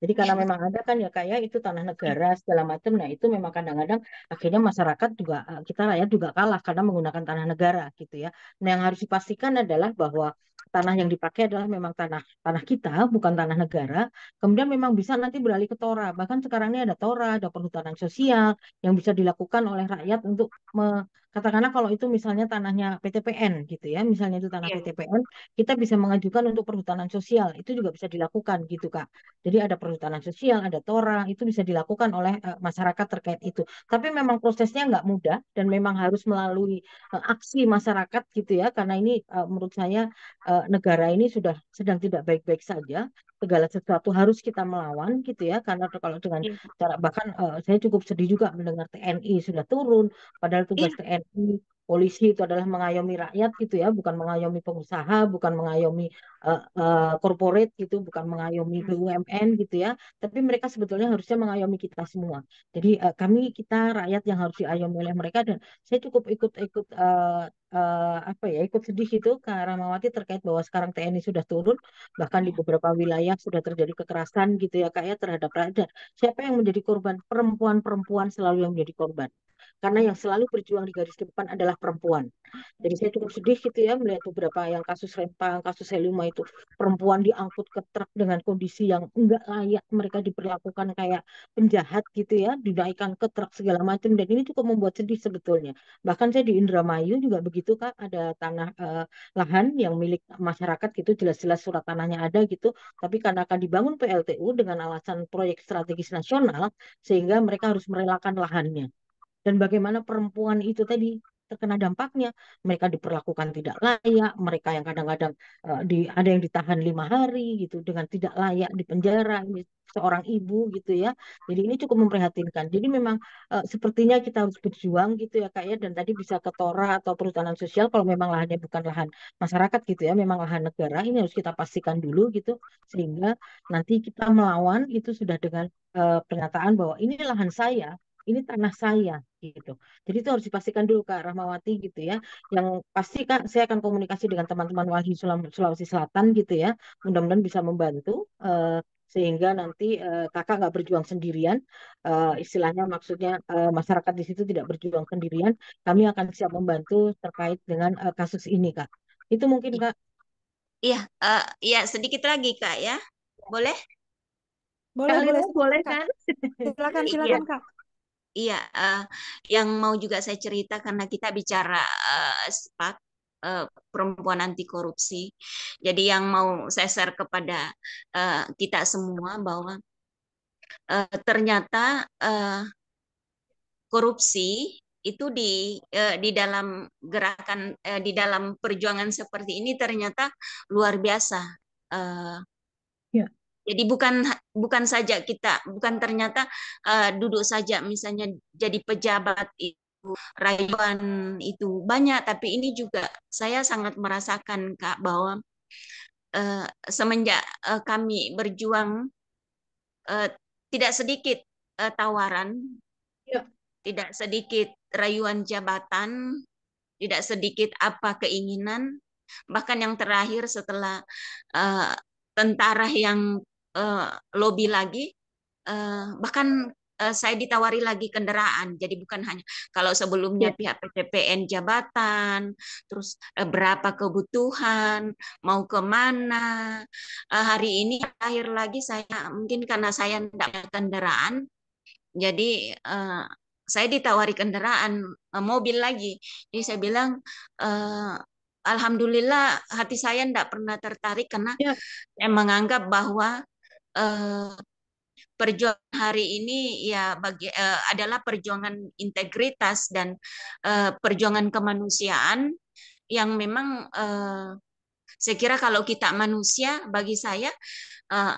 jadi karena iya. memang ada kan ya kayak ya, itu tanah iya. negara segala macam. Nah itu memang kadang-kadang akhirnya masyarakat juga eh, kita rakyat juga kalah karena menggunakan tanah negara gitu ya. Nah yang harus dipastikan adalah bahwa tanah yang dipakai adalah memang tanah tanah kita bukan tanah negara kemudian memang bisa nanti beralih ke tora bahkan sekarang ini ada tora ada perhutanan sosial yang bisa dilakukan oleh rakyat untuk me, katakanlah kalau itu misalnya tanahnya PTPN gitu ya misalnya itu tanah yeah. PTPN kita bisa mengajukan untuk perhutanan sosial itu juga bisa dilakukan gitu kak jadi ada perhutanan sosial ada tora itu bisa dilakukan oleh uh, masyarakat terkait itu tapi memang prosesnya nggak mudah dan memang harus melalui uh, aksi masyarakat gitu ya karena ini uh, menurut saya uh, negara ini sudah sedang tidak baik-baik saja segala sesuatu harus kita melawan gitu ya karena kalau dengan iya. cara bahkan uh, saya cukup sedih juga mendengar TNI sudah turun padahal tugas yeah. TNI polisi itu adalah mengayomi rakyat gitu ya, bukan mengayomi pengusaha, bukan mengayomi uh, uh, corporate gitu, bukan mengayomi hmm. BUMN gitu ya, tapi mereka sebetulnya harusnya mengayomi kita semua. Jadi uh, kami kita rakyat yang harus diayomi oleh mereka dan saya cukup ikut-ikut uh, uh, apa ya, ikut sedih itu karena Ramawati terkait bahwa sekarang TNI sudah turun, bahkan di hmm. beberapa wilayah sudah terjadi kekerasan gitu ya kayak ya, terhadap rakyat. Siapa yang menjadi korban? Perempuan-perempuan selalu yang menjadi korban karena yang selalu berjuang di garis depan adalah perempuan. Jadi saya cukup sedih gitu ya melihat beberapa yang kasus Rempang, kasus seluma itu perempuan diangkut ke truk dengan kondisi yang enggak layak mereka diperlakukan kayak penjahat gitu ya, dinaikkan ke truk segala macam dan ini cukup membuat sedih sebetulnya. Bahkan saya di Indramayu juga begitu Kak, ada tanah eh, lahan yang milik masyarakat gitu jelas-jelas surat tanahnya ada gitu, tapi karena akan dibangun PLTU dengan alasan proyek strategis nasional sehingga mereka harus merelakan lahannya dan bagaimana perempuan itu tadi terkena dampaknya mereka diperlakukan tidak layak mereka yang kadang-kadang uh, di ada yang ditahan lima hari gitu dengan tidak layak di penjara seorang ibu gitu ya jadi ini cukup memprihatinkan jadi memang uh, sepertinya kita harus berjuang gitu ya kak ya dan tadi bisa ke Tora atau perhutanan sosial kalau memang lahannya bukan lahan masyarakat gitu ya memang lahan negara ini harus kita pastikan dulu gitu sehingga nanti kita melawan itu sudah dengan uh, pernyataan bahwa ini lahan saya ini tanah saya gitu. Jadi itu harus dipastikan dulu Kak Rahmawati gitu ya. Yang pasti Kak saya akan komunikasi dengan teman-teman Wahyu Sulawesi Selatan gitu ya. Mudah-mudahan bisa membantu uh, sehingga nanti uh, kakak nggak berjuang sendirian. Uh, istilahnya maksudnya uh, masyarakat di situ tidak berjuang sendirian. Kami akan siap membantu terkait dengan uh, kasus ini Kak. Itu mungkin Kak. Iya, uh, ya sedikit lagi Kak ya. Boleh? Boleh, boleh, boleh kan? Silakan, iya. silakan, Kak. Iya, uh, yang mau juga saya cerita karena kita bicara uh, eh, SPAK uh, eh, perempuan anti korupsi. Jadi yang mau saya share kepada uh, kita semua bahwa uh, ternyata uh, korupsi itu di uh, di dalam gerakan uh, di dalam perjuangan seperti ini ternyata luar biasa Uh, ya. Jadi bukan bukan saja kita bukan ternyata uh, duduk saja misalnya jadi pejabat itu rayuan itu banyak tapi ini juga saya sangat merasakan Kak bahwa uh, semenjak uh, kami berjuang uh, tidak sedikit uh, tawaran ya. tidak sedikit rayuan jabatan tidak sedikit apa keinginan bahkan yang terakhir setelah uh, tentara yang uh, lobby lagi uh, bahkan uh, saya ditawari lagi kendaraan jadi bukan hanya kalau sebelumnya ya. pihak PTPN jabatan terus uh, berapa kebutuhan mau kemana uh, hari ini akhir lagi saya mungkin karena saya tidak punya kendaraan jadi uh, saya ditawari kendaraan uh, mobil lagi jadi saya bilang uh, Alhamdulillah hati saya tidak pernah tertarik karena ya. saya menganggap bahwa Eh, perjuangan hari ini ya bagi uh, adalah perjuangan integritas dan uh, perjuangan kemanusiaan yang memang uh, saya kira kalau kita manusia bagi saya uh,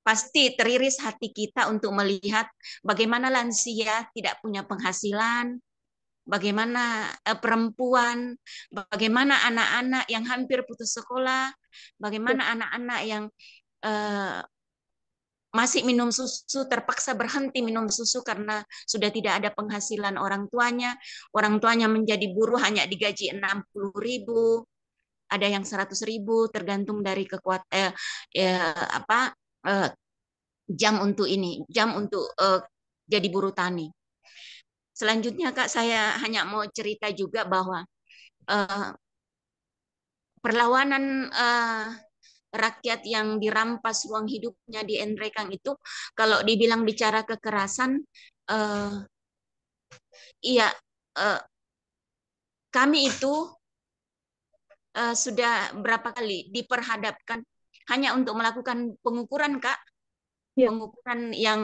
pasti teriris hati kita untuk melihat bagaimana lansia tidak punya penghasilan, bagaimana uh, perempuan, bagaimana anak-anak yang hampir putus sekolah, bagaimana anak-anak yang uh, masih minum susu, terpaksa berhenti minum susu karena sudah tidak ada penghasilan orang tuanya. Orang tuanya menjadi buruh hanya digaji 60 ribu, ada yang 100 ribu, tergantung dari kekuatan eh, eh, apa eh, jam untuk ini, jam untuk eh, jadi buruh tani. Selanjutnya kak, saya hanya mau cerita juga bahwa eh, perlawanan eh, rakyat yang dirampas ruang hidupnya di Endrekang itu kalau dibilang bicara kekerasan uh, iya uh, kami itu uh, sudah berapa kali diperhadapkan hanya untuk melakukan pengukuran Kak Yeah. pengukuran yang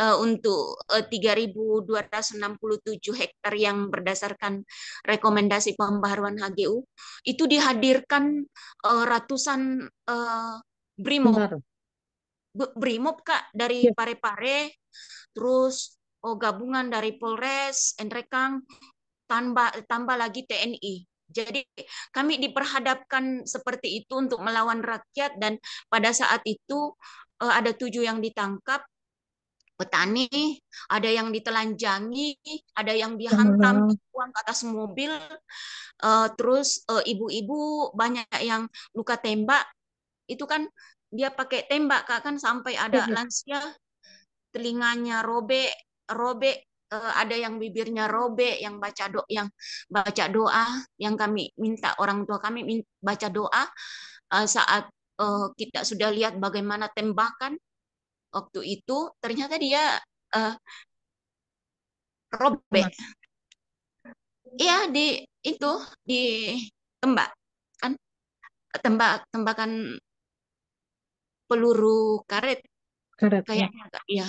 uh, untuk eh, uh, 3.267 hektar yang berdasarkan rekomendasi pembaharuan HGU itu dihadirkan uh, ratusan uh, brimob brimob kak dari iya. Pare-Pare terus oh gabungan dari Polres Endrekang tambah tambah lagi TNI jadi kami diperhadapkan seperti itu untuk melawan rakyat dan pada saat itu uh, ada tujuh yang ditangkap petani, ada yang ditelanjangi, ada yang dihantam hmm. uang ke atas mobil, uh, terus eh, ibu-ibu uh, banyak yang luka tembak, itu kan dia pakai tembak kak kan sampai ada iya. lansia telinganya robek, robek ada yang bibirnya robek, yang baca do yang baca doa, yang kami minta orang tua kami baca doa saat uh, eh, kita sudah lihat bagaimana tembakan waktu itu ternyata dia uh, robek. Iya di itu di tembak kan tembak tembakan peluru karet, karet kayaknya ya. ya.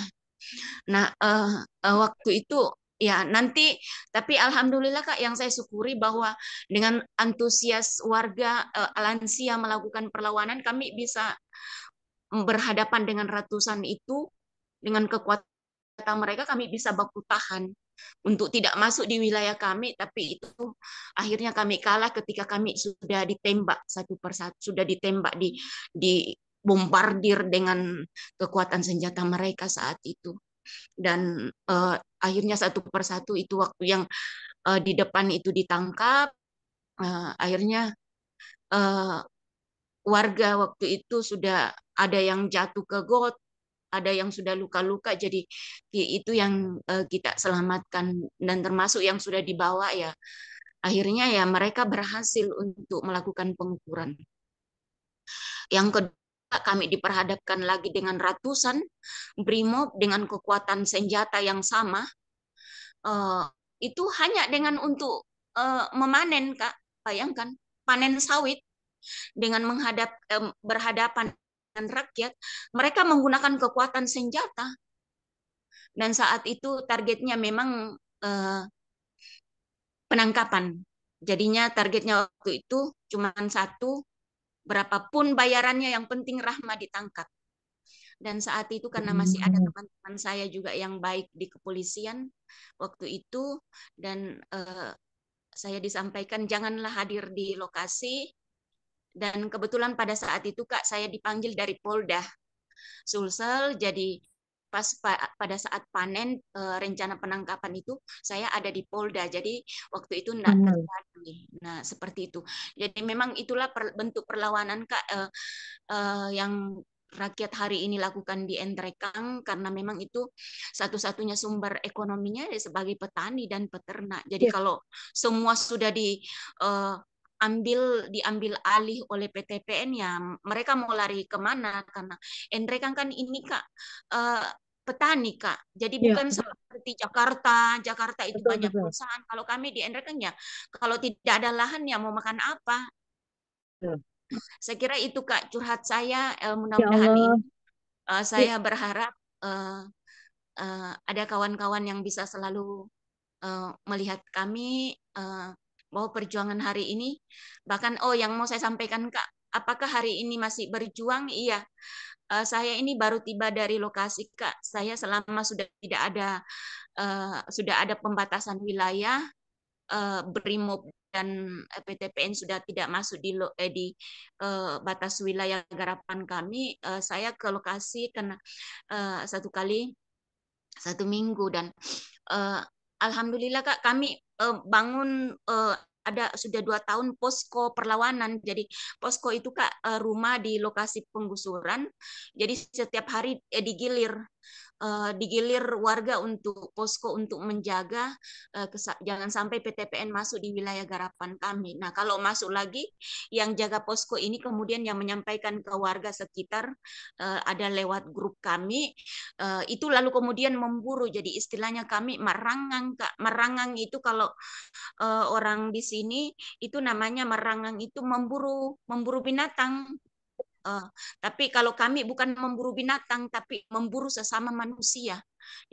Nah uh, uh, waktu itu ya nanti tapi alhamdulillah kak yang saya syukuri bahwa dengan antusias warga uh, lansia melakukan perlawanan kami bisa berhadapan dengan ratusan itu dengan kekuatan mereka kami bisa baku tahan untuk tidak masuk di wilayah kami tapi itu akhirnya kami kalah ketika kami sudah ditembak satu persatu sudah ditembak di di bombardir dengan kekuatan senjata mereka saat itu dan uh, akhirnya satu persatu itu waktu yang uh, di depan itu ditangkap uh, akhirnya uh, warga waktu itu sudah ada yang jatuh ke got, ada yang sudah luka-luka, jadi itu yang uh, kita selamatkan dan termasuk yang sudah dibawa ya. Akhirnya ya mereka berhasil untuk melakukan pengukuran. Yang kami diperhadapkan lagi dengan ratusan brimob dengan kekuatan senjata yang sama. Uh, itu hanya dengan untuk uh, memanen, Kak. Bayangkan, panen sawit dengan menghadap eh, berhadapan dengan rakyat, mereka menggunakan kekuatan senjata. Dan saat itu targetnya memang eh, penangkapan. Jadinya targetnya waktu itu cuma satu berapapun bayarannya yang penting Rahma ditangkap. Dan saat itu karena masih ada hmm. teman-teman saya juga yang baik di kepolisian waktu itu dan eh, saya disampaikan janganlah hadir di lokasi dan kebetulan pada saat itu Kak saya dipanggil dari Polda Sulsel jadi pas pa, pada saat panen e, rencana penangkapan itu saya ada di Polda. Jadi waktu itu nak hmm. Nah, seperti itu. Jadi memang itulah per, bentuk perlawanan Kak e, e, yang rakyat hari ini lakukan di Entrekang karena memang itu satu-satunya sumber ekonominya sebagai petani dan peternak. Jadi yeah. kalau semua sudah di e, ambil diambil alih oleh PTPN ya mereka mau lari kemana karena Endre kan kan ini kak uh, petani kak jadi ya, bukan seperti Jakarta Jakarta itu betul, banyak betul. perusahaan kalau kami di Endre kan ya kalau tidak ada lahan ya mau makan apa ya. saya kira itu kak curhat saya uh, mudah-mudahan eh, ya ini uh, saya ya. berharap uh, uh, ada kawan-kawan yang bisa selalu uh, melihat kami uh, bahwa perjuangan hari ini bahkan oh yang mau saya sampaikan Kak, apakah hari ini masih berjuang? Iya. Eh, saya ini baru tiba dari lokasi Kak. Saya selama sudah tidak ada eh, sudah ada pembatasan wilayah uh, Brimob dan PTPN sudah tidak masuk di di batas wilayah garapan kami saya ke lokasi karena satu kali satu minggu dan Alhamdulillah kak kami uh, bangun uh, ada sudah dua tahun posko perlawanan. Jadi posko itu kak eh, rumah di lokasi penggusuran. Jadi setiap hari eh, digilir uh, digilir warga untuk posko untuk menjaga uh, jangan sampai PTPN masuk di wilayah garapan kami. Nah, kalau masuk lagi yang jaga posko ini kemudian yang menyampaikan ke warga sekitar uh, ada lewat grup kami uh, itu lalu kemudian memburu. Jadi istilahnya kami merangang Kak. Merangang itu kalau uh, orang di sini itu namanya merangang itu memburu memburu binatang Uh, tapi kalau kami bukan memburu binatang, tapi memburu sesama manusia.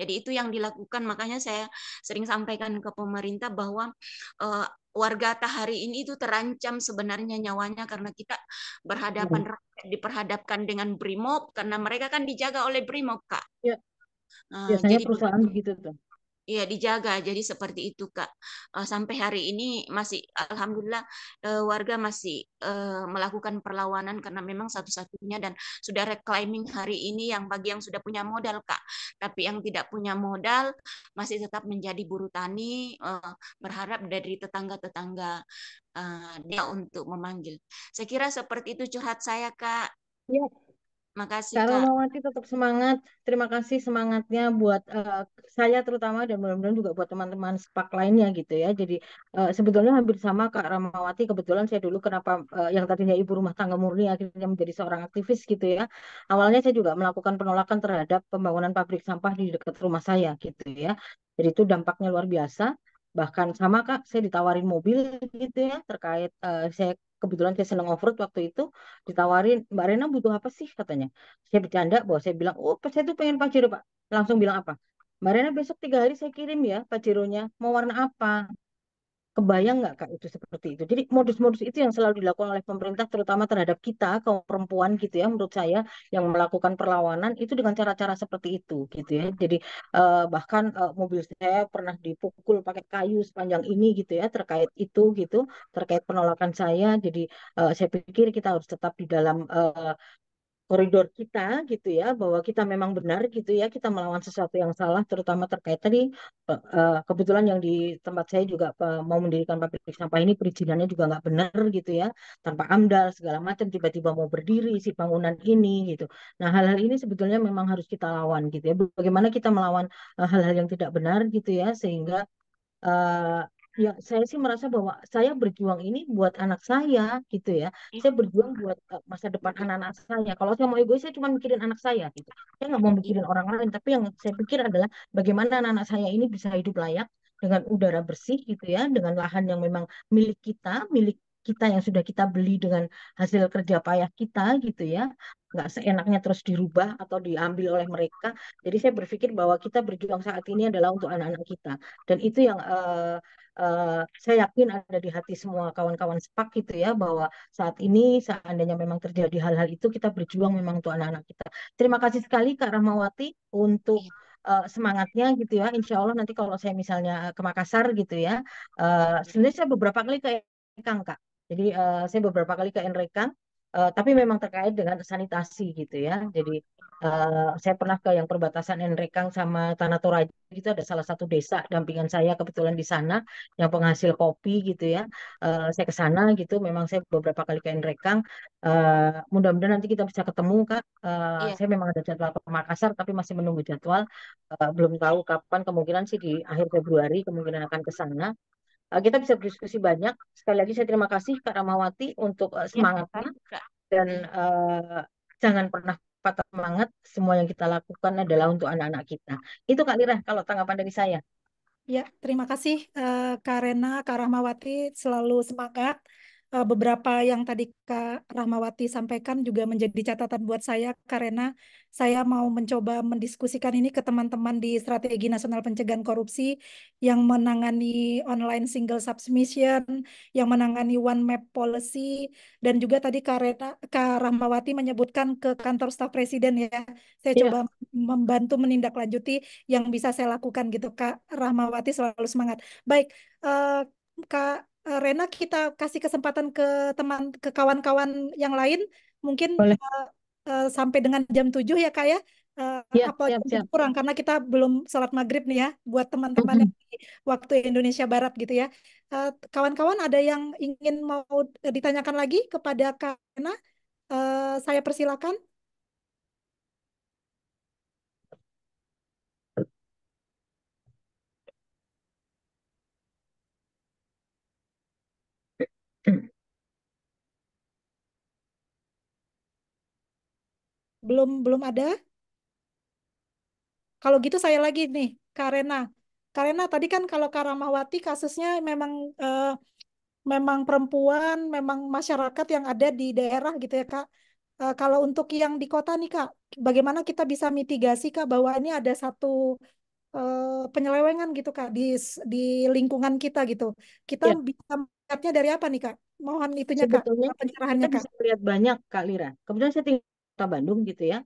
Jadi itu yang dilakukan. Makanya saya sering sampaikan ke pemerintah bahwa uh, warga Tahari ini itu terancam sebenarnya nyawanya karena kita berhadapan ya. diperhadapkan dengan brimob karena mereka kan dijaga oleh brimob kak. Ya. Biasanya jadi, perusahaan begitu tuh. Iya dijaga. Jadi seperti itu Kak. Eh, sampai hari ini masih alhamdulillah eh, warga masih eh, melakukan perlawanan karena memang satu-satunya dan sudah reclaiming hari ini yang bagi yang sudah punya modal Kak. Tapi yang tidak punya modal masih tetap menjadi buruh tani berharap dari tetangga-tetangga dia untuk memanggil. Saya kira seperti itu curhat saya Kak. Iya. Makasih, Kak Kak. Romawati tetap semangat. Terima kasih semangatnya buat uh, saya terutama dan mudah-mudahan juga buat teman-teman sepak lainnya gitu ya. Jadi uh, sebetulnya hampir sama Kak Ramawati. Kebetulan saya dulu kenapa uh, yang tadinya ibu rumah tangga murni akhirnya menjadi seorang aktivis gitu ya. Awalnya saya juga melakukan penolakan terhadap pembangunan pabrik sampah di dekat rumah saya gitu ya. Jadi itu dampaknya luar biasa bahkan sama kak saya ditawarin mobil gitu ya terkait uh, saya kebetulan saya senang offroad waktu itu ditawarin Mbak Rena butuh apa sih katanya saya bercanda bahwa saya bilang oh saya tuh pengen pajero pak langsung bilang apa Mbak Rena besok tiga hari saya kirim ya pajeronya mau warna apa Kebayang nggak Kak itu seperti itu? Jadi modus-modus itu yang selalu dilakukan oleh pemerintah terutama terhadap kita kaum perempuan gitu ya menurut saya yang melakukan perlawanan itu dengan cara-cara seperti itu gitu ya. Jadi eh, bahkan eh, mobil saya pernah dipukul pakai kayu sepanjang ini gitu ya terkait itu gitu, terkait penolakan saya. Jadi eh, saya pikir kita harus tetap di dalam eh, koridor kita gitu ya bahwa kita memang benar gitu ya kita melawan sesuatu yang salah terutama terkait tadi eh, kebetulan yang di tempat saya juga mau mendirikan pabrik sampah ini perizinannya juga nggak benar gitu ya tanpa amdal segala macam tiba-tiba mau berdiri si bangunan ini gitu nah hal-hal ini sebetulnya memang harus kita lawan gitu ya bagaimana kita melawan eh, hal-hal yang tidak benar gitu ya sehingga eh, ya saya sih merasa bahwa saya berjuang ini buat anak saya gitu ya. Hmm. Saya berjuang buat eh, masa depan anak-anak saya. Kalau saya mau egois saya cuma mikirin anak saya gitu. Saya nggak mau mikirin orang lain. Tapi yang saya pikir adalah bagaimana anak-anak saya ini bisa hidup layak dengan udara bersih gitu ya, dengan lahan yang memang milik kita, milik kita yang sudah kita beli dengan hasil kerja payah kita gitu ya nggak seenaknya terus dirubah atau diambil oleh mereka jadi saya berpikir bahwa kita berjuang saat ini adalah untuk anak-anak kita dan itu yang uh, uh, saya yakin ada di hati semua kawan-kawan sepak gitu ya bahwa saat ini seandainya memang terjadi hal-hal itu kita berjuang memang untuk anak-anak kita terima kasih sekali Kak Rahmawati untuk uh, semangatnya gitu ya. Insya Allah nanti kalau saya misalnya ke Makassar gitu ya, uh, sebenarnya saya beberapa kali ke Kang Kak. Jadi uh, saya beberapa kali ke Enrekang, uh, eh, tapi memang terkait dengan sanitasi gitu ya. Jadi uh, saya pernah ke yang perbatasan Enrekang sama Tanah Toraja itu ada salah satu desa dampingan saya kebetulan di sana yang penghasil kopi gitu ya. Uh, saya ke sana gitu, memang saya beberapa kali ke Enrekang. Uh, mudah-mudahan nanti kita bisa ketemu Kak. Uh, iya. Saya memang ada jadwal ke Makassar tapi masih menunggu jadwal. Uh, belum tahu kapan kemungkinan sih di akhir Februari kemungkinan akan ke sana. Eh, kita bisa berdiskusi banyak. Sekali lagi saya terima kasih Kak Ramawati untuk uh, semangatnya dan uh, jangan pernah patah semangat. Semua yang kita lakukan adalah untuk anak-anak kita. Itu Kak Lira kalau tanggapan dari saya. Ya, terima kasih uh, Karena Kak Rahmawati selalu semangat uh, beberapa yang tadi Kak Rahmawati sampaikan juga menjadi catatan buat saya karena saya mau mencoba mendiskusikan ini ke teman-teman di Strategi Nasional Pencegahan Korupsi yang menangani online single submission, yang menangani one map policy, dan juga tadi Kak, Kak Rahmawati menyebutkan ke kantor staf presiden ya. Saya yeah. coba membantu menindaklanjuti yang bisa saya lakukan gitu Kak Rahmawati selalu semangat. Baik, uh, Kak Eh, Rena kita kasih kesempatan ke teman ke kawan-kawan yang lain mungkin Uh, sampai dengan jam 7 ya Kak ya. Uh, ya, apa siap, siap. kurang karena kita belum sholat maghrib nih ya buat teman-teman mm -hmm. di waktu Indonesia Barat gitu ya kawan-kawan uh, ada yang ingin mau ditanyakan lagi kepada Kak Rena uh, saya persilakan Belum belum ada? Kalau gitu saya lagi nih, Karena. Karena tadi kan kalau Karamawati kasusnya memang eh, memang perempuan, memang masyarakat yang ada di daerah gitu ya, Kak. Eh, kalau untuk yang di kota nih, Kak, bagaimana kita bisa mitigasi, Kak, bahwa ini ada satu eh, penyelewengan gitu, Kak, di di lingkungan kita gitu. Kita ya. bisa melihatnya dari apa nih, Kak? mohon itunya Sebetulnya kak pencerahannya kita kak. bisa melihat banyak kak Lira. Kemudian saya tinggal kota Bandung gitu ya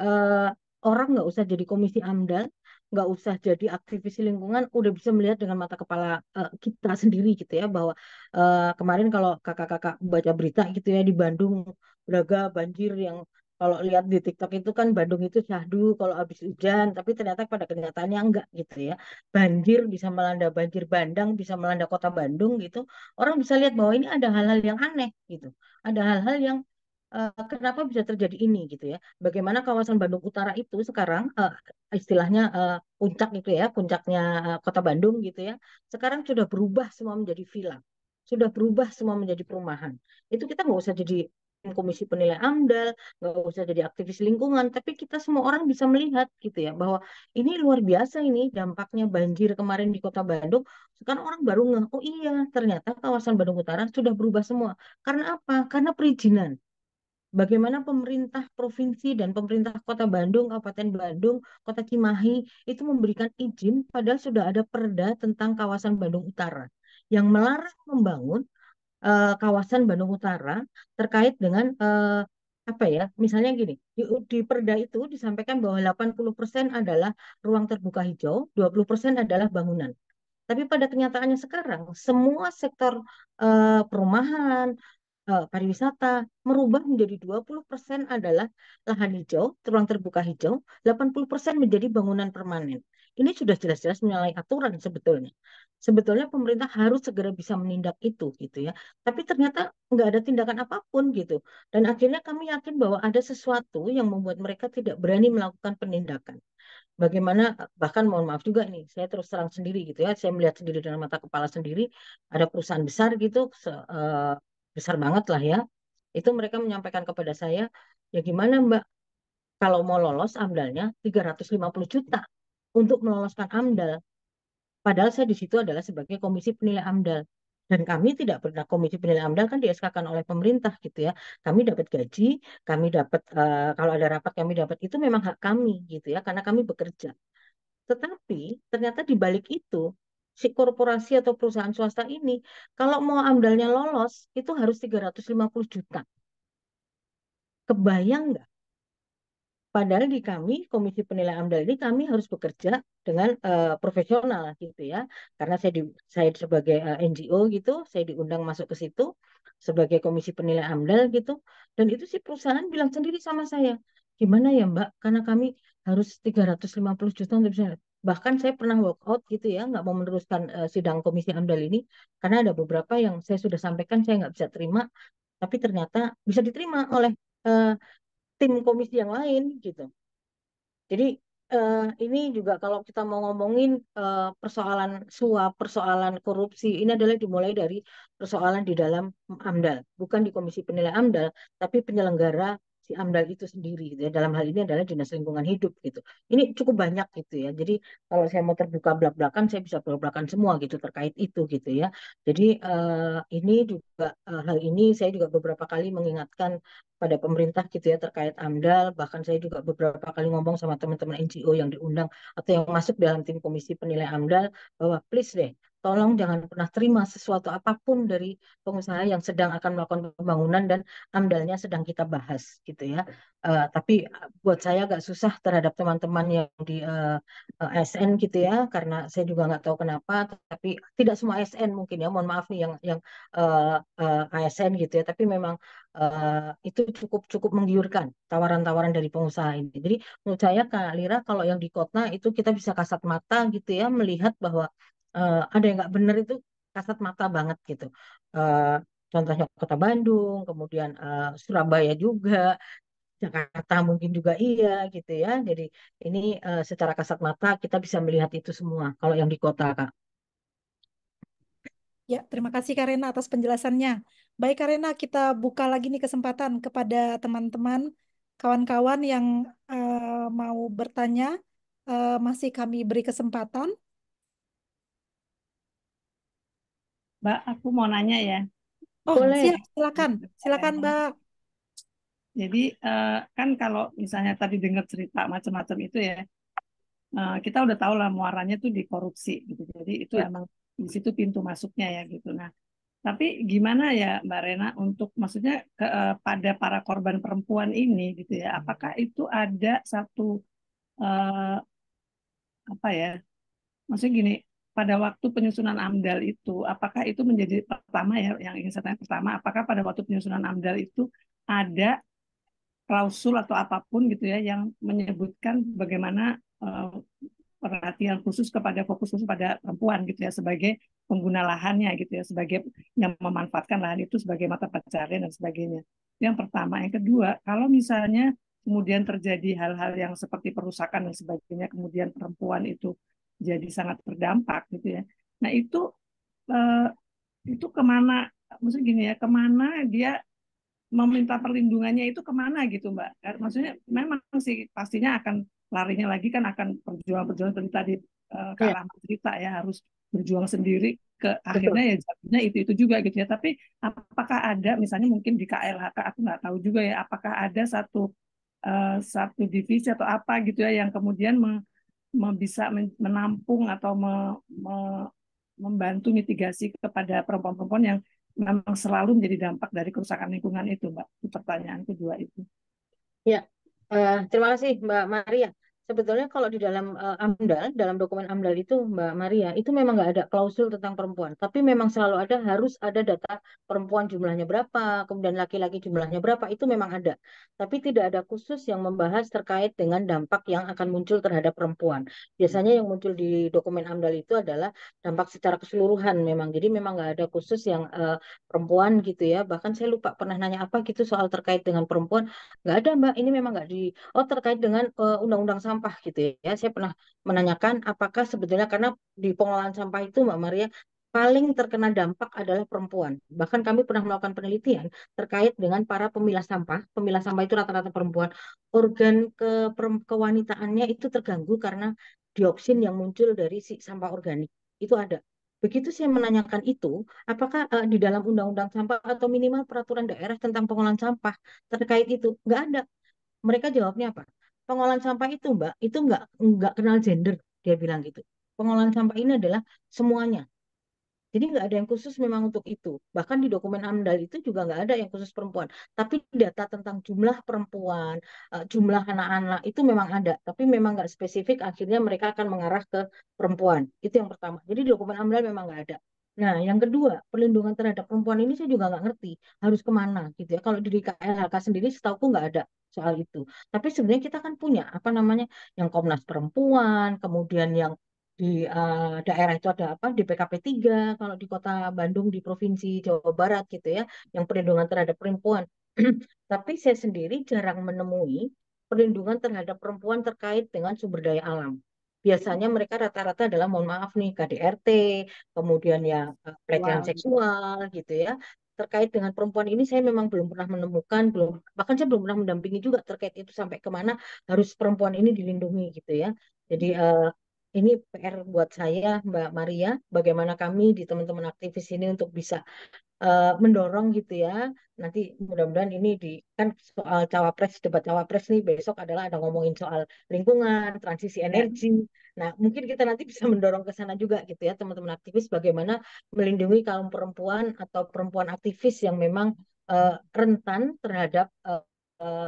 eh, orang nggak usah jadi komisi AMDAL nggak usah jadi aktivis lingkungan udah bisa melihat dengan mata kepala uh, kita sendiri gitu ya bahwa uh, kemarin kalau kakak-kakak baca berita gitu ya di Bandung Braga banjir yang kalau lihat di TikTok itu kan Bandung itu syahdu kalau habis hujan tapi ternyata pada kenyataannya enggak gitu ya banjir bisa melanda banjir bandang bisa melanda kota Bandung gitu orang bisa lihat bahwa ini ada hal-hal yang aneh gitu ada hal-hal yang Eh, kenapa bisa terjadi ini gitu ya. Bagaimana kawasan Bandung Utara itu sekarang uh, istilahnya uh, puncak gitu ya, puncaknya uh, Kota Bandung gitu ya. Sekarang sudah berubah semua menjadi villa. Sudah berubah semua menjadi perumahan. Itu kita nggak usah jadi komisi penilai AMDAL, nggak usah jadi aktivis lingkungan, tapi kita semua orang bisa melihat gitu ya bahwa ini luar biasa ini dampaknya banjir kemarin di Kota Bandung. Sekarang orang baru ngeh, oh iya ternyata kawasan Bandung Utara sudah berubah semua. Karena apa? Karena perizinan bagaimana pemerintah provinsi dan pemerintah kota Bandung, Kabupaten Bandung, Kota Cimahi itu memberikan izin padahal sudah ada perda tentang kawasan Bandung Utara yang melarang membangun uh, kawasan Bandung Utara terkait dengan uh, apa ya misalnya gini di, di perda itu disampaikan bahwa 80% adalah ruang terbuka hijau 20% adalah bangunan tapi pada kenyataannya sekarang semua sektor uh, perumahan uh, pariwisata merubah menjadi 20% adalah lahan hijau, ruang terbuka hijau, 80% menjadi bangunan permanen. Ini sudah jelas-jelas menyalahi aturan sebetulnya. Sebetulnya pemerintah harus segera bisa menindak itu gitu ya. Tapi ternyata nggak ada tindakan apapun gitu. Dan akhirnya kami yakin bahwa ada sesuatu yang membuat mereka tidak berani melakukan penindakan bagaimana bahkan mohon maaf juga nih saya terus terang sendiri gitu ya saya melihat sendiri dengan mata kepala sendiri ada perusahaan besar gitu se, uh, besar banget lah ya itu mereka menyampaikan kepada saya ya gimana mbak kalau mau lolos amdalnya 350 juta untuk meloloskan amdal padahal saya di situ adalah sebagai komisi penilai amdal dan kami tidak pernah komisi penilai amdal kan diaskakan oleh pemerintah gitu ya kami dapat gaji kami dapat uh, kalau ada rapat kami dapat itu memang hak kami gitu ya karena kami bekerja tetapi ternyata di balik itu si korporasi atau perusahaan swasta ini kalau mau amdalnya lolos itu harus 350 juta. Kebayang nggak? Padahal di kami Komisi Penilai Amdal ini kami harus bekerja dengan uh, profesional gitu ya. Karena saya di, saya sebagai uh, eh, NGO gitu, saya diundang masuk ke situ sebagai Komisi Penilai Amdal gitu. Dan itu si perusahaan bilang sendiri sama saya, gimana ya Mbak? Karena kami harus 350 juta untuk bisa bahkan saya pernah walkout gitu ya nggak mau meneruskan uh, sidang komisi amdal ini karena ada beberapa yang saya sudah sampaikan saya nggak bisa terima tapi ternyata bisa diterima oleh uh, tim komisi yang lain gitu jadi uh, ini juga kalau kita mau ngomongin uh, persoalan suap persoalan korupsi ini adalah dimulai dari persoalan di dalam amdal bukan di komisi penilai amdal tapi penyelenggara si AMDAL itu sendiri gitu ya. Dalam hal ini adalah Dinas Lingkungan Hidup gitu. Ini cukup banyak gitu ya. Jadi kalau saya mau terbuka belak-belakan saya bisa belak-belakan semua gitu terkait itu gitu ya. Jadi uh, ini juga uh, hal ini saya juga beberapa kali mengingatkan pada pemerintah gitu ya terkait AMDAL bahkan saya juga beberapa kali ngomong sama teman-teman NGO yang diundang atau yang masuk dalam tim komisi penilai AMDAL bahwa please deh tolong jangan pernah terima sesuatu apapun dari pengusaha yang sedang akan melakukan pembangunan dan amdalnya sedang kita bahas gitu ya. Uh, tapi eh, buat saya agak susah terhadap teman-teman yang di uh, eh, ASN gitu ya karena saya juga nggak tahu kenapa tapi tidak semua ASN mungkin ya mohon maaf nih yang yang uh, uh, ASN gitu ya tapi memang uh, itu cukup cukup menggiurkan tawaran-tawaran dari pengusaha ini. Jadi menurut saya Kak Lira kalau yang di kota itu kita bisa kasat mata gitu ya melihat bahwa uh, ada yang nggak benar itu kasat mata banget gitu. Uh, contohnya kota Bandung, kemudian uh, Surabaya juga, Jakarta mungkin juga iya gitu ya. Jadi ini uh, secara kasat mata kita bisa melihat itu semua kalau yang di kota, Kak. Ya, terima kasih Karena atas penjelasannya. Baik Karena, kita buka lagi nih kesempatan kepada teman-teman, kawan-kawan yang uh, mau bertanya, uh, masih kami beri kesempatan. Mbak, aku mau nanya ya. Oh, Boleh. Siap, silakan. Silakan, Mbak. Jadi eh, kan kalau misalnya tadi dengar cerita macam-macam itu ya, eh, kita udah tahu lah muaranya tuh di korupsi gitu. Jadi itu ya. emang di situ pintu masuknya ya gitu. Nah, tapi gimana ya Mbak Rena untuk maksudnya ke, eh, pada para korban perempuan ini gitu ya, hmm. apakah itu ada satu uh, apa ya? Maksudnya gini, pada waktu penyusunan AMDAL itu, apakah itu menjadi pertama ya, yang ingin saya tanya pertama, apakah pada waktu penyusunan AMDAL itu ada klausul atau apapun gitu ya yang menyebutkan bagaimana eh, perhatian khusus kepada fokus khusus pada perempuan gitu ya sebagai pengguna lahannya gitu ya sebagai yang memanfaatkan lahan itu sebagai mata pencarian dan sebagainya. Yang pertama, yang kedua, kalau misalnya kemudian terjadi hal-hal yang seperti perusakan dan sebagainya, kemudian perempuan itu jadi sangat berdampak gitu ya. Nah itu eh, itu kemana? Maksudnya gini ya, kemana dia meminta perlindungannya itu kemana gitu mbak? Maksudnya memang sih pastinya akan larinya lagi kan akan perjuangan-perjuangan tadi tadi eh, cerita iya. ya harus berjuang sendiri ke Betul. akhirnya ya jadinya itu itu juga gitu ya. Tapi apakah ada misalnya mungkin di KLHK aku nggak tahu juga ya apakah ada satu uh, satu divisi atau apa gitu ya yang kemudian bisa menampung atau me, me, membantu mitigasi kepada perempuan-perempuan yang memang selalu menjadi dampak dari kerusakan lingkungan itu, Mbak. Pertanyaan kedua itu. Ya, uh, terima kasih Mbak Maria sebetulnya kalau di dalam uh, AMDAL, dalam dokumen AMDAL itu Mbak Maria, itu memang nggak ada klausul tentang perempuan. Tapi memang selalu ada, harus ada data perempuan jumlahnya berapa, kemudian laki-laki jumlahnya berapa, itu memang ada. Tapi tidak ada khusus yang membahas terkait dengan dampak yang akan muncul terhadap perempuan. Biasanya yang muncul di dokumen AMDAL itu adalah dampak secara keseluruhan memang. Jadi memang nggak ada khusus yang uh, perempuan gitu ya. Bahkan saya lupa pernah nanya apa gitu soal terkait dengan perempuan. Nggak ada Mbak, ini memang nggak di... Oh terkait dengan eh, undang-undang uh, sampah gitu ya. Saya pernah menanyakan apakah sebetulnya karena di pengelolaan sampah itu Mbak Maria paling terkena dampak adalah perempuan. Bahkan kami pernah melakukan penelitian terkait dengan para pemilah sampah. Pemilah sampah itu rata-rata perempuan. Organ ke kewanitaannya itu terganggu karena dioksin yang muncul dari si sampah organik. Itu ada. Begitu saya menanyakan itu, apakah uh, di dalam undang-undang sampah atau minimal peraturan daerah tentang pengolahan sampah terkait itu? Nggak ada. Mereka jawabnya apa? pengolahan sampah itu mbak itu nggak nggak kenal gender dia bilang gitu pengolahan sampah ini adalah semuanya jadi nggak ada yang khusus memang untuk itu bahkan di dokumen amdal itu juga nggak ada yang khusus perempuan tapi data tentang jumlah perempuan eh, jumlah anak-anak itu memang ada tapi memang nggak spesifik akhirnya mereka akan mengarah ke perempuan itu yang pertama jadi di dokumen amdal memang nggak ada Nah, yang kedua, perlindungan terhadap perempuan ini saya juga nggak ngerti harus kemana gitu ya. Kalau di KLHK sendiri setahuku nggak ada soal itu. Tapi sebenarnya kita kan punya apa namanya yang Komnas Perempuan, kemudian yang di uh, daerah itu ada apa di PKP 3 kalau di kota Bandung di provinsi Jawa Barat gitu ya, yang perlindungan terhadap perempuan. Tapi saya sendiri jarang menemui perlindungan terhadap perempuan terkait dengan sumber daya alam biasanya mereka rata-rata adalah mohon maaf nih KDRT, kemudian ya eh, pelecehan wow. seksual gitu ya. Terkait dengan perempuan ini saya memang belum pernah menemukan, belum bahkan saya belum pernah mendampingi juga terkait itu sampai kemana harus perempuan ini dilindungi gitu ya. Jadi uh, ini PR buat saya Mbak Maria, bagaimana kami di teman-teman aktivis ini untuk bisa uh, mendorong gitu ya. Nanti mudah-mudahan ini di kan soal cawapres debat cawapres nih besok adalah ada ngomongin soal lingkungan, transisi ya. energi. Nah, mungkin kita nanti bisa mendorong ke sana juga gitu ya teman-teman aktivis bagaimana melindungi kaum perempuan atau perempuan aktivis yang memang uh, rentan terhadap uh, uh,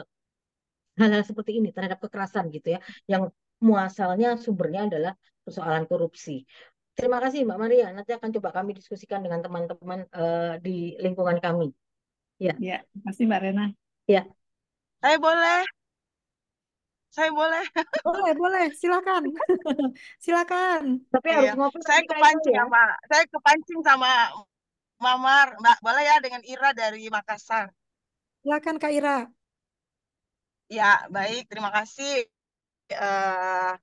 hal-hal seperti ini terhadap kekerasan gitu ya yang muasalnya sumbernya adalah persoalan korupsi. Terima kasih Mbak Maria. Nanti akan coba kami diskusikan dengan teman-teman uh, di lingkungan kami. Ya. Ya, kasih Mbak Rena. Ya. Saya boleh. Saya boleh. Boleh, boleh. Silakan. Silakan. Tapi iya. harus iya. ngobrol. Saya kepancing ya. saya kepancing sama Mamar, Mbak. Boleh ya dengan Ira dari Makassar. Silakan Kak Ira. Ya, baik. Terima kasih. Uh,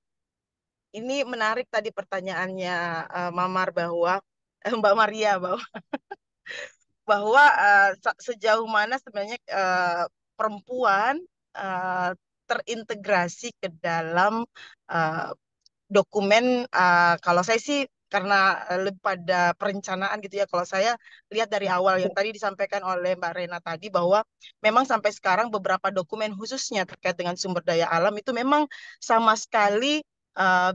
ini menarik tadi pertanyaannya eh, Mamar bahwa eh, Mbak Maria bahwa bahwa eh, sejauh mana sebenarnya perempuan terintegrasi ke dalam dokumen kalau saya sih karena lebih pada perencanaan gitu ya kalau saya lihat dari awal yang tadi disampaikan oleh Mbak Rena tadi bahwa memang sampai sekarang beberapa dokumen khususnya terkait dengan sumber daya alam itu memang sama sekali uh,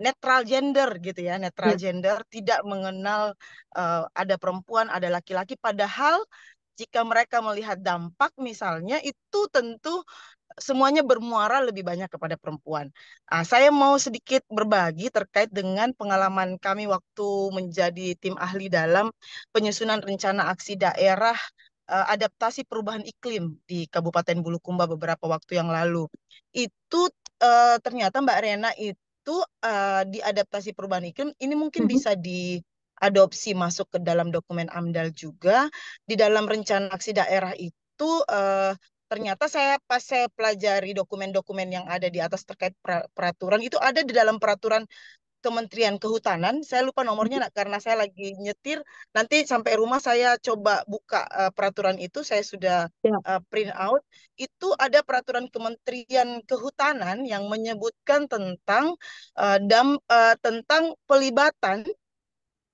netral gender gitu ya, netral hmm. gender tidak mengenal uh, ada perempuan, ada laki-laki padahal jika mereka melihat dampak misalnya itu tentu semuanya bermuara lebih banyak kepada perempuan. Nah, saya mau sedikit berbagi terkait dengan pengalaman kami waktu menjadi tim ahli dalam penyusunan rencana aksi daerah eh, adaptasi perubahan iklim di Kabupaten Bulukumba beberapa waktu yang lalu. Itu uh, ternyata Mbak Rena itu uh, di adaptasi perubahan iklim ini mungkin mm-hmm. bisa diadopsi masuk ke dalam dokumen AMDAL juga di dalam rencana aksi daerah itu uh, ternyata saya pas saya pelajari dokumen-dokumen yang ada di atas terkait peraturan itu ada di dalam peraturan Kementerian Kehutanan. Saya lupa nomornya mhm. nak karena saya lagi nyetir. Nanti sampai rumah saya coba buka uh, peraturan itu. Saya sudah uh, print out. Itu ada peraturan Kementerian Kehutanan yang menyebutkan tentang uh, dam uh, tentang pelibatan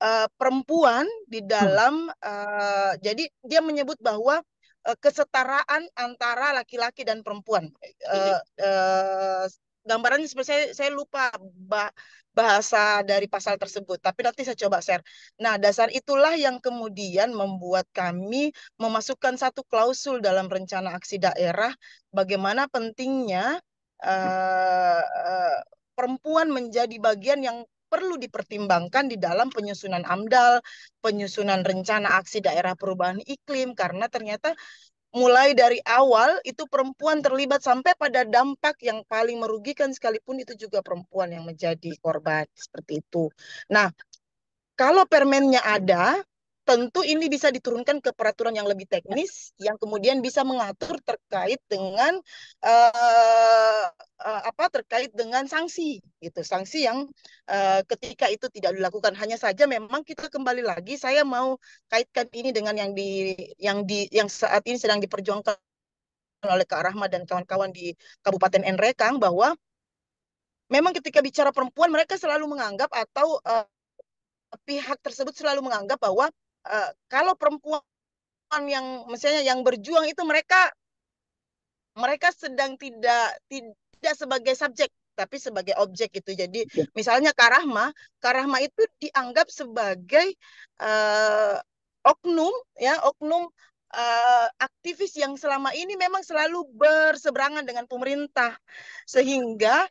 uh, perempuan di hmm. dalam uh, jadi dia menyebut bahwa uh, kesetaraan antara laki-laki dan perempuan. Uh, uh, gambarannya seperti saya, saya lupa bah, bahasa dari pasal tersebut, tapi nanti saya coba share. Nah, dasar itulah yang kemudian membuat kami memasukkan satu klausul dalam rencana aksi daerah bagaimana pentingnya uh, uh, perempuan menjadi bagian yang perlu dipertimbangkan di dalam penyusunan AMDAL, penyusunan rencana aksi daerah perubahan iklim karena ternyata mulai dari awal itu perempuan terlibat sampai pada dampak yang paling merugikan sekalipun itu juga perempuan yang menjadi korban seperti itu. Nah, kalau permennya ada, tentu ini bisa diturunkan ke peraturan yang lebih teknis yang kemudian bisa mengatur terkait dengan uh, uh, apa terkait dengan sanksi gitu sanksi yang uh, ketika itu tidak dilakukan hanya saja memang kita kembali lagi saya mau kaitkan ini dengan yang di yang di yang saat ini sedang diperjuangkan oleh Kak Rahma dan kawan-kawan di Kabupaten Nrekang bahwa memang ketika bicara perempuan mereka selalu menganggap atau uh, pihak tersebut selalu menganggap bahwa Eh, kalau perempuan yang misalnya yang berjuang itu mereka mereka sedang tidak tidak sebagai subjek tapi sebagai objek gitu. Jadi ya. misalnya karahma, karahma itu dianggap sebagai uh, oknum ya, oknum uh, aktivis yang selama ini memang selalu berseberangan dengan pemerintah sehingga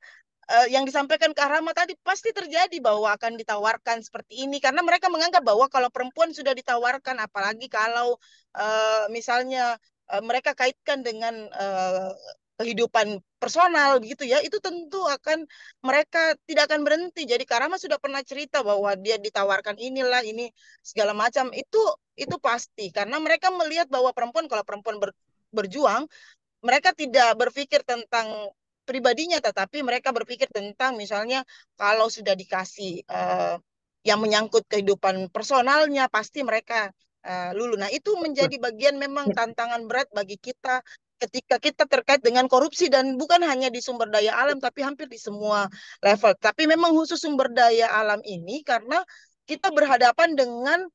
uh, yang disampaikan ke Rama tadi pasti terjadi bahwa akan ditawarkan seperti ini karena mereka menganggap bahwa kalau perempuan sudah ditawarkan apalagi kalau uh, misalnya uh, mereka kaitkan dengan uh, kehidupan personal gitu ya itu tentu akan mereka tidak akan berhenti jadi Karama sudah pernah cerita bahwa dia ditawarkan inilah ini segala macam itu itu pasti karena mereka melihat bahwa perempuan kalau perempuan ber, berjuang mereka tidak berpikir tentang pribadinya tetapi mereka berpikir tentang misalnya kalau sudah dikasih uh, yang menyangkut kehidupan personalnya pasti mereka uh, eh, lulu. Nah, itu menjadi bagian memang iya. tantangan berat bagi kita ketika kita terkait dengan korupsi dan bukan hanya di sumber daya alam tapi hampir di semua level. Tapi memang khusus sumber daya alam ini karena kita berhadapan dengan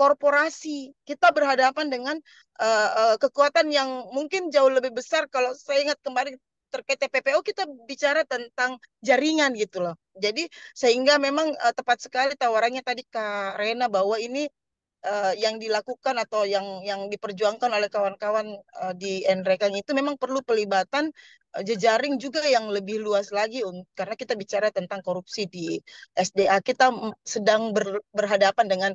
korporasi. Kita berhadapan dengan uh, uh, kekuatan yang mungkin jauh lebih besar. Kalau saya ingat kemarin terkait TPPO kita bicara tentang jaringan gitu loh. Jadi sehingga memang uh, tepat sekali tawarannya tadi Kak Rena bahwa ini uh, yang dilakukan atau yang yang diperjuangkan oleh kawan-kawan uh, di Enrekan e itu memang perlu pelibatan uh, jejaring juga yang lebih luas lagi karena kita bicara tentang korupsi di SDA kita sedang ber, berhadapan dengan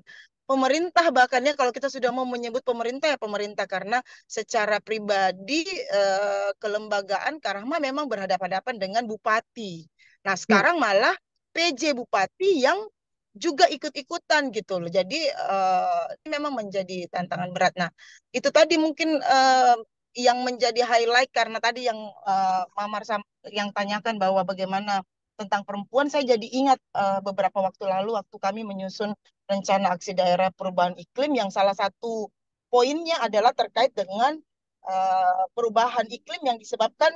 pemerintah bahkan ya kalau kita sudah mau menyebut pemerintah ya pemerintah karena secara pribadi eh, kelembagaan Karahma memang berhadapan-hadapan dengan bupati. Nah, hmm. sekarang hmm. malah PJ bupati yang juga ikut-ikutan gitu loh. Jadi eh, memang menjadi tantangan berat. Nah, itu tadi mungkin eh, yang menjadi highlight karena tadi yang eh, Mamar yang tanyakan bahwa bagaimana tentang perempuan saya jadi ingat uh, beberapa waktu lalu waktu kami menyusun rencana aksi daerah perubahan iklim yang salah satu poinnya adalah terkait dengan uh, perubahan iklim yang disebabkan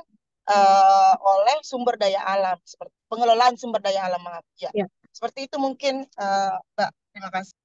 uh, oleh sumber daya alam seperti pengelolaan sumber daya alam maaf ya, ya. seperti itu mungkin uh, mbak terima kasih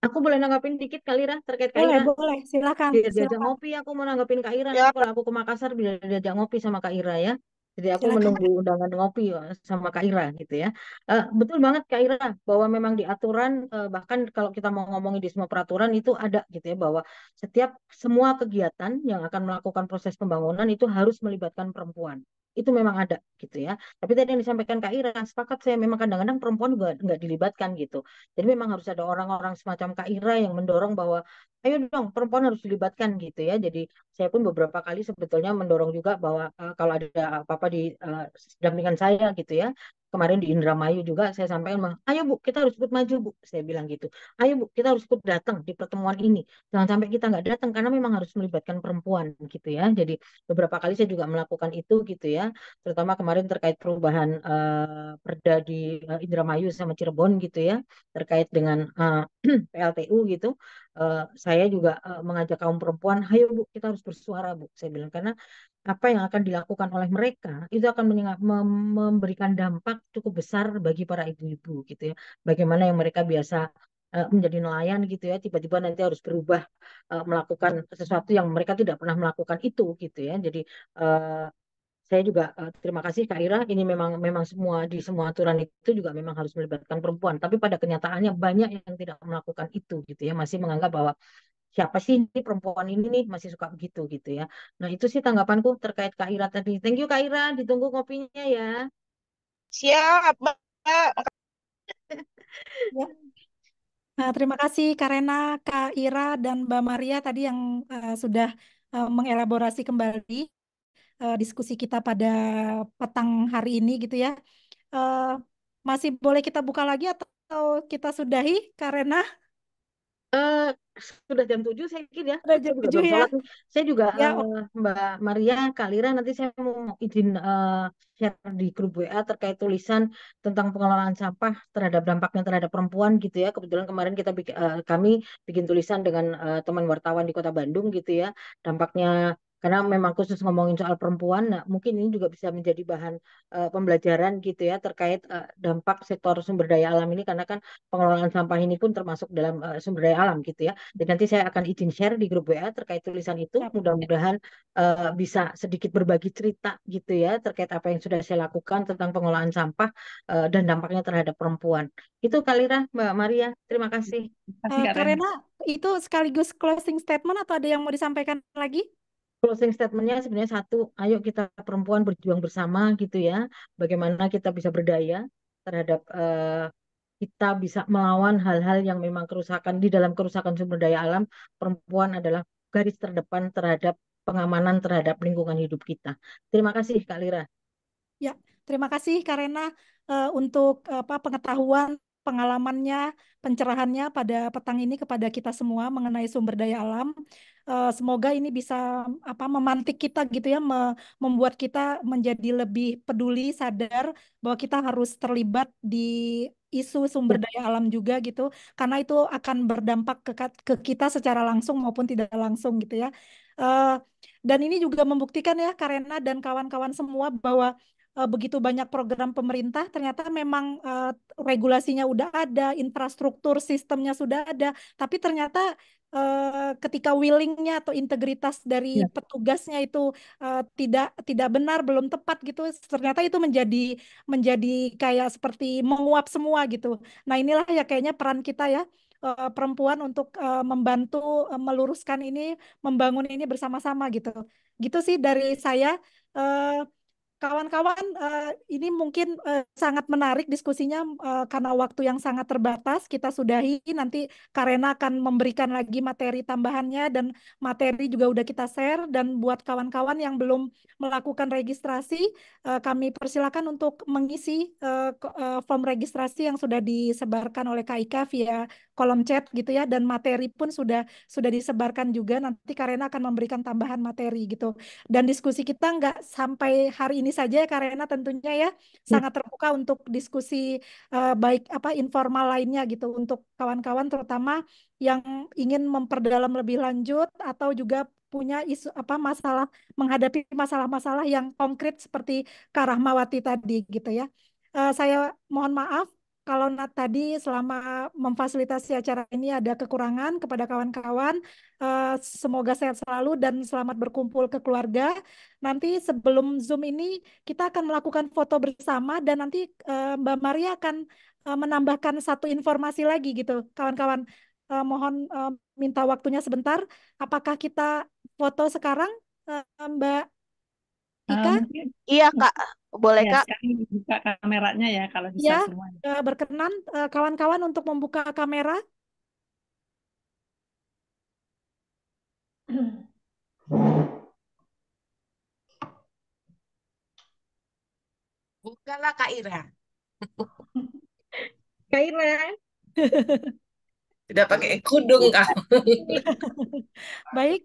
aku boleh nanggapin dikit kali Rah terkait Kak Boleh, Ira. boleh, silakan. Diajak ngopi aku mau nanggapin Kak Ira. Ya. Kalau aku ke Makassar bila diajak ngopi sama Kak Ira ya. Jadi aku Silakan. menunggu undangan ngopi eh, sama Kak Ira gitu ya. Uh, betul banget Kak Ira bahwa memang di aturan uh, bahkan kalau kita mau ngomongin di semua peraturan itu ada gitu ya bahwa setiap semua kegiatan yang akan melakukan proses pembangunan itu harus melibatkan perempuan itu memang ada gitu ya. Tapi tadi yang disampaikan Kak Ira, sepakat saya memang kadang-kadang perempuan juga nggak dilibatkan gitu. Jadi memang harus ada orang-orang semacam Kak Ira yang mendorong bahwa ayo dong perempuan harus dilibatkan gitu ya. Jadi saya pun beberapa kali sebetulnya mendorong juga bahwa uh, kalau ada apa-apa di uh, dampingan saya gitu ya, kemarin di Indramayu juga saya sampaikan, ayo bu kita harus ikut maju bu, saya bilang gitu. Ayo bu kita harus ikut datang di pertemuan ini. Jangan sampai kita nggak datang karena memang harus melibatkan perempuan gitu ya. Jadi beberapa kali saya juga melakukan itu gitu ya, terutama kemarin terkait perubahan uh, perda di uh, Indramayu sama Cirebon gitu ya, terkait dengan uh, eh, PLTU gitu. Eh, saya juga uh, mengajak kaum perempuan, "Hayo Bu, kita harus bersuara, Bu." Saya bilang karena apa yang akan dilakukan oleh mereka itu akan memberikan dampak cukup besar bagi para ibu-ibu gitu ya. Bagaimana yang mereka biasa eh, menjadi nelayan gitu ya tiba-tiba nanti harus berubah uh, melakukan sesuatu yang mereka tidak pernah melakukan itu gitu ya jadi uh, saya juga uh, terima kasih Kak Ira ini memang memang semua di semua aturan itu juga memang harus melibatkan perempuan tapi pada kenyataannya banyak yang tidak melakukan itu gitu ya masih menganggap bahwa siapa sih ini perempuan ini nih masih suka begitu gitu ya nah itu sih tanggapanku terkait Kak Ira tadi thank you Kak Ira ditunggu kopinya ya siap Mbak ya. Nah, terima kasih Karena, Kak Ira dan Mbak Maria tadi yang uh, sudah uh, mengelaborasi kembali uh, diskusi kita pada petang hari ini gitu ya. Uh, masih boleh kita buka lagi atau kita sudahi karena uh, eh, sudah jam 7 saya kira ya. Sudah jam 7 ya. Saya juga ya. Uh, Mbak Maria Kalira nanti saya mau izin uh, share di grup WA terkait tulisan tentang pengelolaan sampah terhadap dampaknya terhadap perempuan gitu ya. Kebetulan kemarin kita bikin, uh, kami bikin tulisan dengan uh, teman wartawan di Kota Bandung gitu ya. Dampaknya karena memang khusus ngomongin soal perempuan, nah mungkin ini juga bisa menjadi bahan uh, pembelajaran gitu ya terkait uh, dampak sektor sumber daya alam ini karena kan pengelolaan sampah ini pun termasuk dalam uh, sumber daya alam gitu ya. Dan nanti saya akan izin share di grup WA terkait tulisan itu, mudah-mudahan uh, bisa sedikit berbagi cerita gitu ya terkait apa yang sudah saya lakukan tentang pengelolaan sampah uh, dan dampaknya terhadap perempuan. Itu Kalira, Mbak Maria, terima kasih. Terima kasih Karena itu sekaligus closing statement atau ada yang mau disampaikan lagi? closing statementnya sebenarnya satu, ayo kita perempuan berjuang bersama gitu ya, bagaimana kita bisa berdaya terhadap uh, kita bisa melawan hal-hal yang memang kerusakan di dalam kerusakan sumber daya alam, perempuan adalah garis terdepan terhadap pengamanan terhadap lingkungan hidup kita. Terima kasih Kak Lira. Ya, terima kasih Karena uh, eh, untuk apa pengetahuan pengalamannya, pencerahannya pada petang ini kepada kita semua mengenai sumber daya alam. Eh, semoga ini bisa apa memantik kita gitu ya, membuat kita menjadi lebih peduli, sadar bahwa kita harus terlibat di isu sumber daya alam juga gitu, karena itu akan berdampak ke, ke kita secara langsung maupun tidak langsung gitu ya. Eh, dan ini juga membuktikan ya Karena dan kawan-kawan semua bahwa Eh, begitu banyak program pemerintah ternyata memang uh, regulasinya udah ada, infrastruktur sistemnya sudah ada, tapi ternyata uh, ketika willingnya atau integritas dari ya. petugasnya itu uh, tidak tidak benar, belum tepat gitu, ternyata itu menjadi menjadi kayak seperti menguap semua gitu. Nah inilah ya kayaknya peran kita ya perempuan untuk membantu meluruskan ini, membangun ini bersama-sama gitu. Gitu sih dari saya. Kawan-kawan, uh, ini mungkin uh, sangat menarik diskusinya uh, karena waktu yang sangat terbatas. Kita sudahi nanti Karena akan memberikan lagi materi tambahannya dan materi juga udah kita share. Dan buat kawan-kawan yang belum melakukan registrasi, uh, kami persilakan untuk mengisi uh, uh, form registrasi yang sudah disebarkan oleh KIK via kolom chat gitu ya dan materi pun sudah sudah disebarkan juga nanti Karena akan memberikan tambahan materi gitu dan diskusi kita nggak sampai hari ini saja ya Karena tentunya ya. ya sangat terbuka untuk diskusi uh, baik apa informal lainnya gitu untuk kawan-kawan terutama yang ingin memperdalam lebih lanjut atau juga punya isu apa masalah menghadapi masalah-masalah yang konkret seperti Karahmawati tadi gitu ya. Uh, saya mohon maaf kalau Nat tadi selama memfasilitasi acara ini ada kekurangan kepada kawan-kawan, uh, semoga sehat selalu dan selamat berkumpul ke keluarga. Nanti sebelum Zoom ini kita akan melakukan foto bersama dan nanti uh, Mbak Maria akan uh, menambahkan satu informasi lagi gitu. Kawan-kawan uh, mohon uh, minta waktunya sebentar. Apakah kita foto sekarang uh, Mbak Ika? Iya, um, iya Kak, boleh ya, Kak. Sekarang buka kameranya ya kalau bisa iya. ya, semua. Uh, berkenan eh, kawan-kawan untuk membuka kamera. Bukalah Kak Ira. Kak Ira. Tidak pakai kudung Kak. Baik,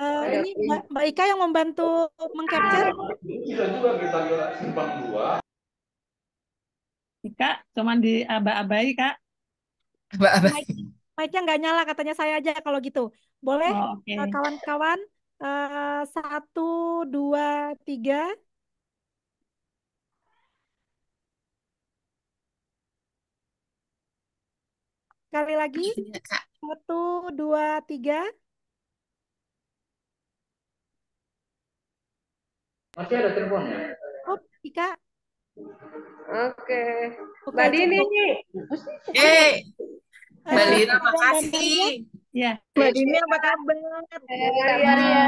Uh, ini Mbak, Mbak Ika yang membantu mengcapture. Bisa juga kita lihat simpang dua. Ika, cuman di aba-abai, Kak. Aba-abai. Mic-nya nggak nyala, katanya saya aja kalau gitu. Boleh oh, okay. Eh, kawan-kawan? Uh, satu, dua, tiga. Sekali lagi. Satu, dua, tiga. Masih ada ya? Oh, Ika. Oke. Okay. Mbak Dini. Eh, Mbak Terima makasih. Ya. Mbak Dini apa kabar? Ya, ya.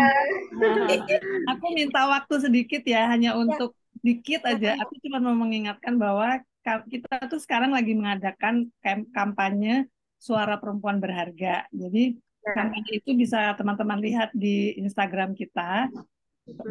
Aku minta waktu sedikit ya, hanya ya. untuk dikit aja. Aku cuma mau mengingatkan bahwa kita tuh sekarang lagi mengadakan kampanye suara perempuan berharga. Jadi ya. kampanye itu bisa teman-teman lihat di Instagram kita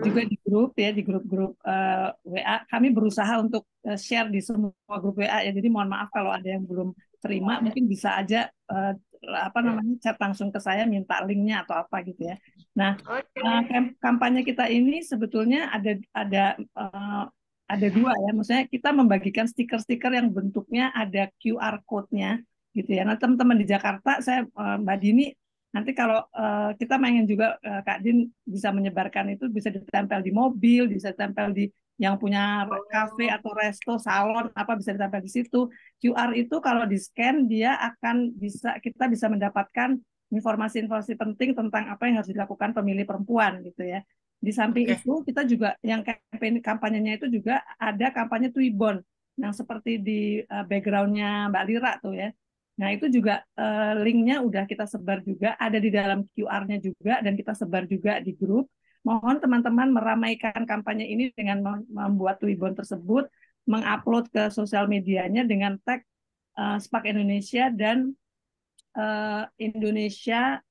juga di grup ya di grup-grup uh, eh, WA kami berusaha untuk uh, share di semua grup WA ya jadi mohon maaf kalau ada yang belum terima mungkin bisa aja uh, apa iya. namanya chat langsung ke saya minta linknya atau apa gitu ya nah okay. uh, kampanye kita ini sebetulnya ada ada uh, ada dua ya maksudnya kita membagikan stiker-stiker yang bentuknya ada QR code-nya gitu ya nah teman-teman di Jakarta saya uh, Mbak Dini Nanti kalau uh, kita pengen juga uh, Kak Din bisa menyebarkan itu bisa ditempel di mobil, bisa ditempel di yang punya oh. kafe atau resto, salon apa bisa ditempel di situ. QR itu kalau di scan dia akan bisa kita bisa mendapatkan informasi-informasi penting tentang apa yang harus dilakukan pemilih perempuan gitu ya. Di samping okay. itu kita juga yang kampanye kampanyenya itu juga ada kampanye Twibbon yang seperti di uh, backgroundnya Mbak Lira tuh ya. Nah, itu juga uh, linknya udah kita sebar juga, ada di dalam QR-nya juga, dan kita sebar juga di grup. Mohon teman-teman meramaikan kampanye ini dengan membuat ribbon tersebut, mengupload ke sosial medianya dengan tag uh, Spark Indonesia dan uh, Indonesia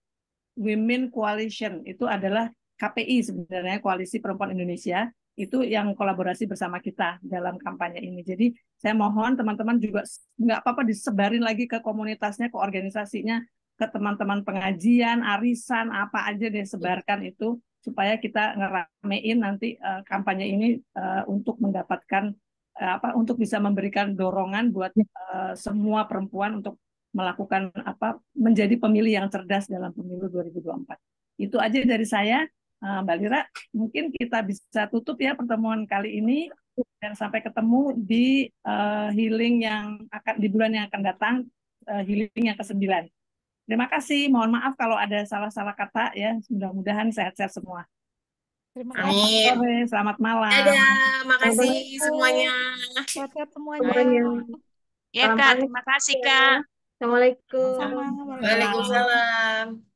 Women Coalition. Itu adalah KPI sebenarnya, Koalisi Perempuan Indonesia itu yang kolaborasi bersama kita dalam kampanye ini. Jadi saya mohon teman-teman juga nggak apa-apa disebarin lagi ke komunitasnya, ke organisasinya, ke teman-teman pengajian, arisan, apa aja deh sebarkan itu supaya kita ngeramein nanti uh, kampanye ini uh, untuk mendapatkan uh, apa untuk bisa memberikan dorongan buat uh, semua perempuan untuk melakukan apa menjadi pemilih yang cerdas dalam pemilu 2024. Itu aja dari saya. Eh, Mbak Lira, mungkin kita bisa tutup ya pertemuan kali ini dan sampai ketemu di eh, healing yang akan di bulan yang akan datang eh, healing yang ke-9. Terima kasih. Mohon maaf kalau ada salah-salah kata ya. Mudah-mudahan sehat-sehat semua. Terima kasih. Amin. Selamat malam. Ada, Makasih semuanya. Sehat-sehat semuanya. semuanya. Ya, Kak. Terima kasih, Kak. Assalamualaikum. Waalaikumsalam. Waalaikumsalam.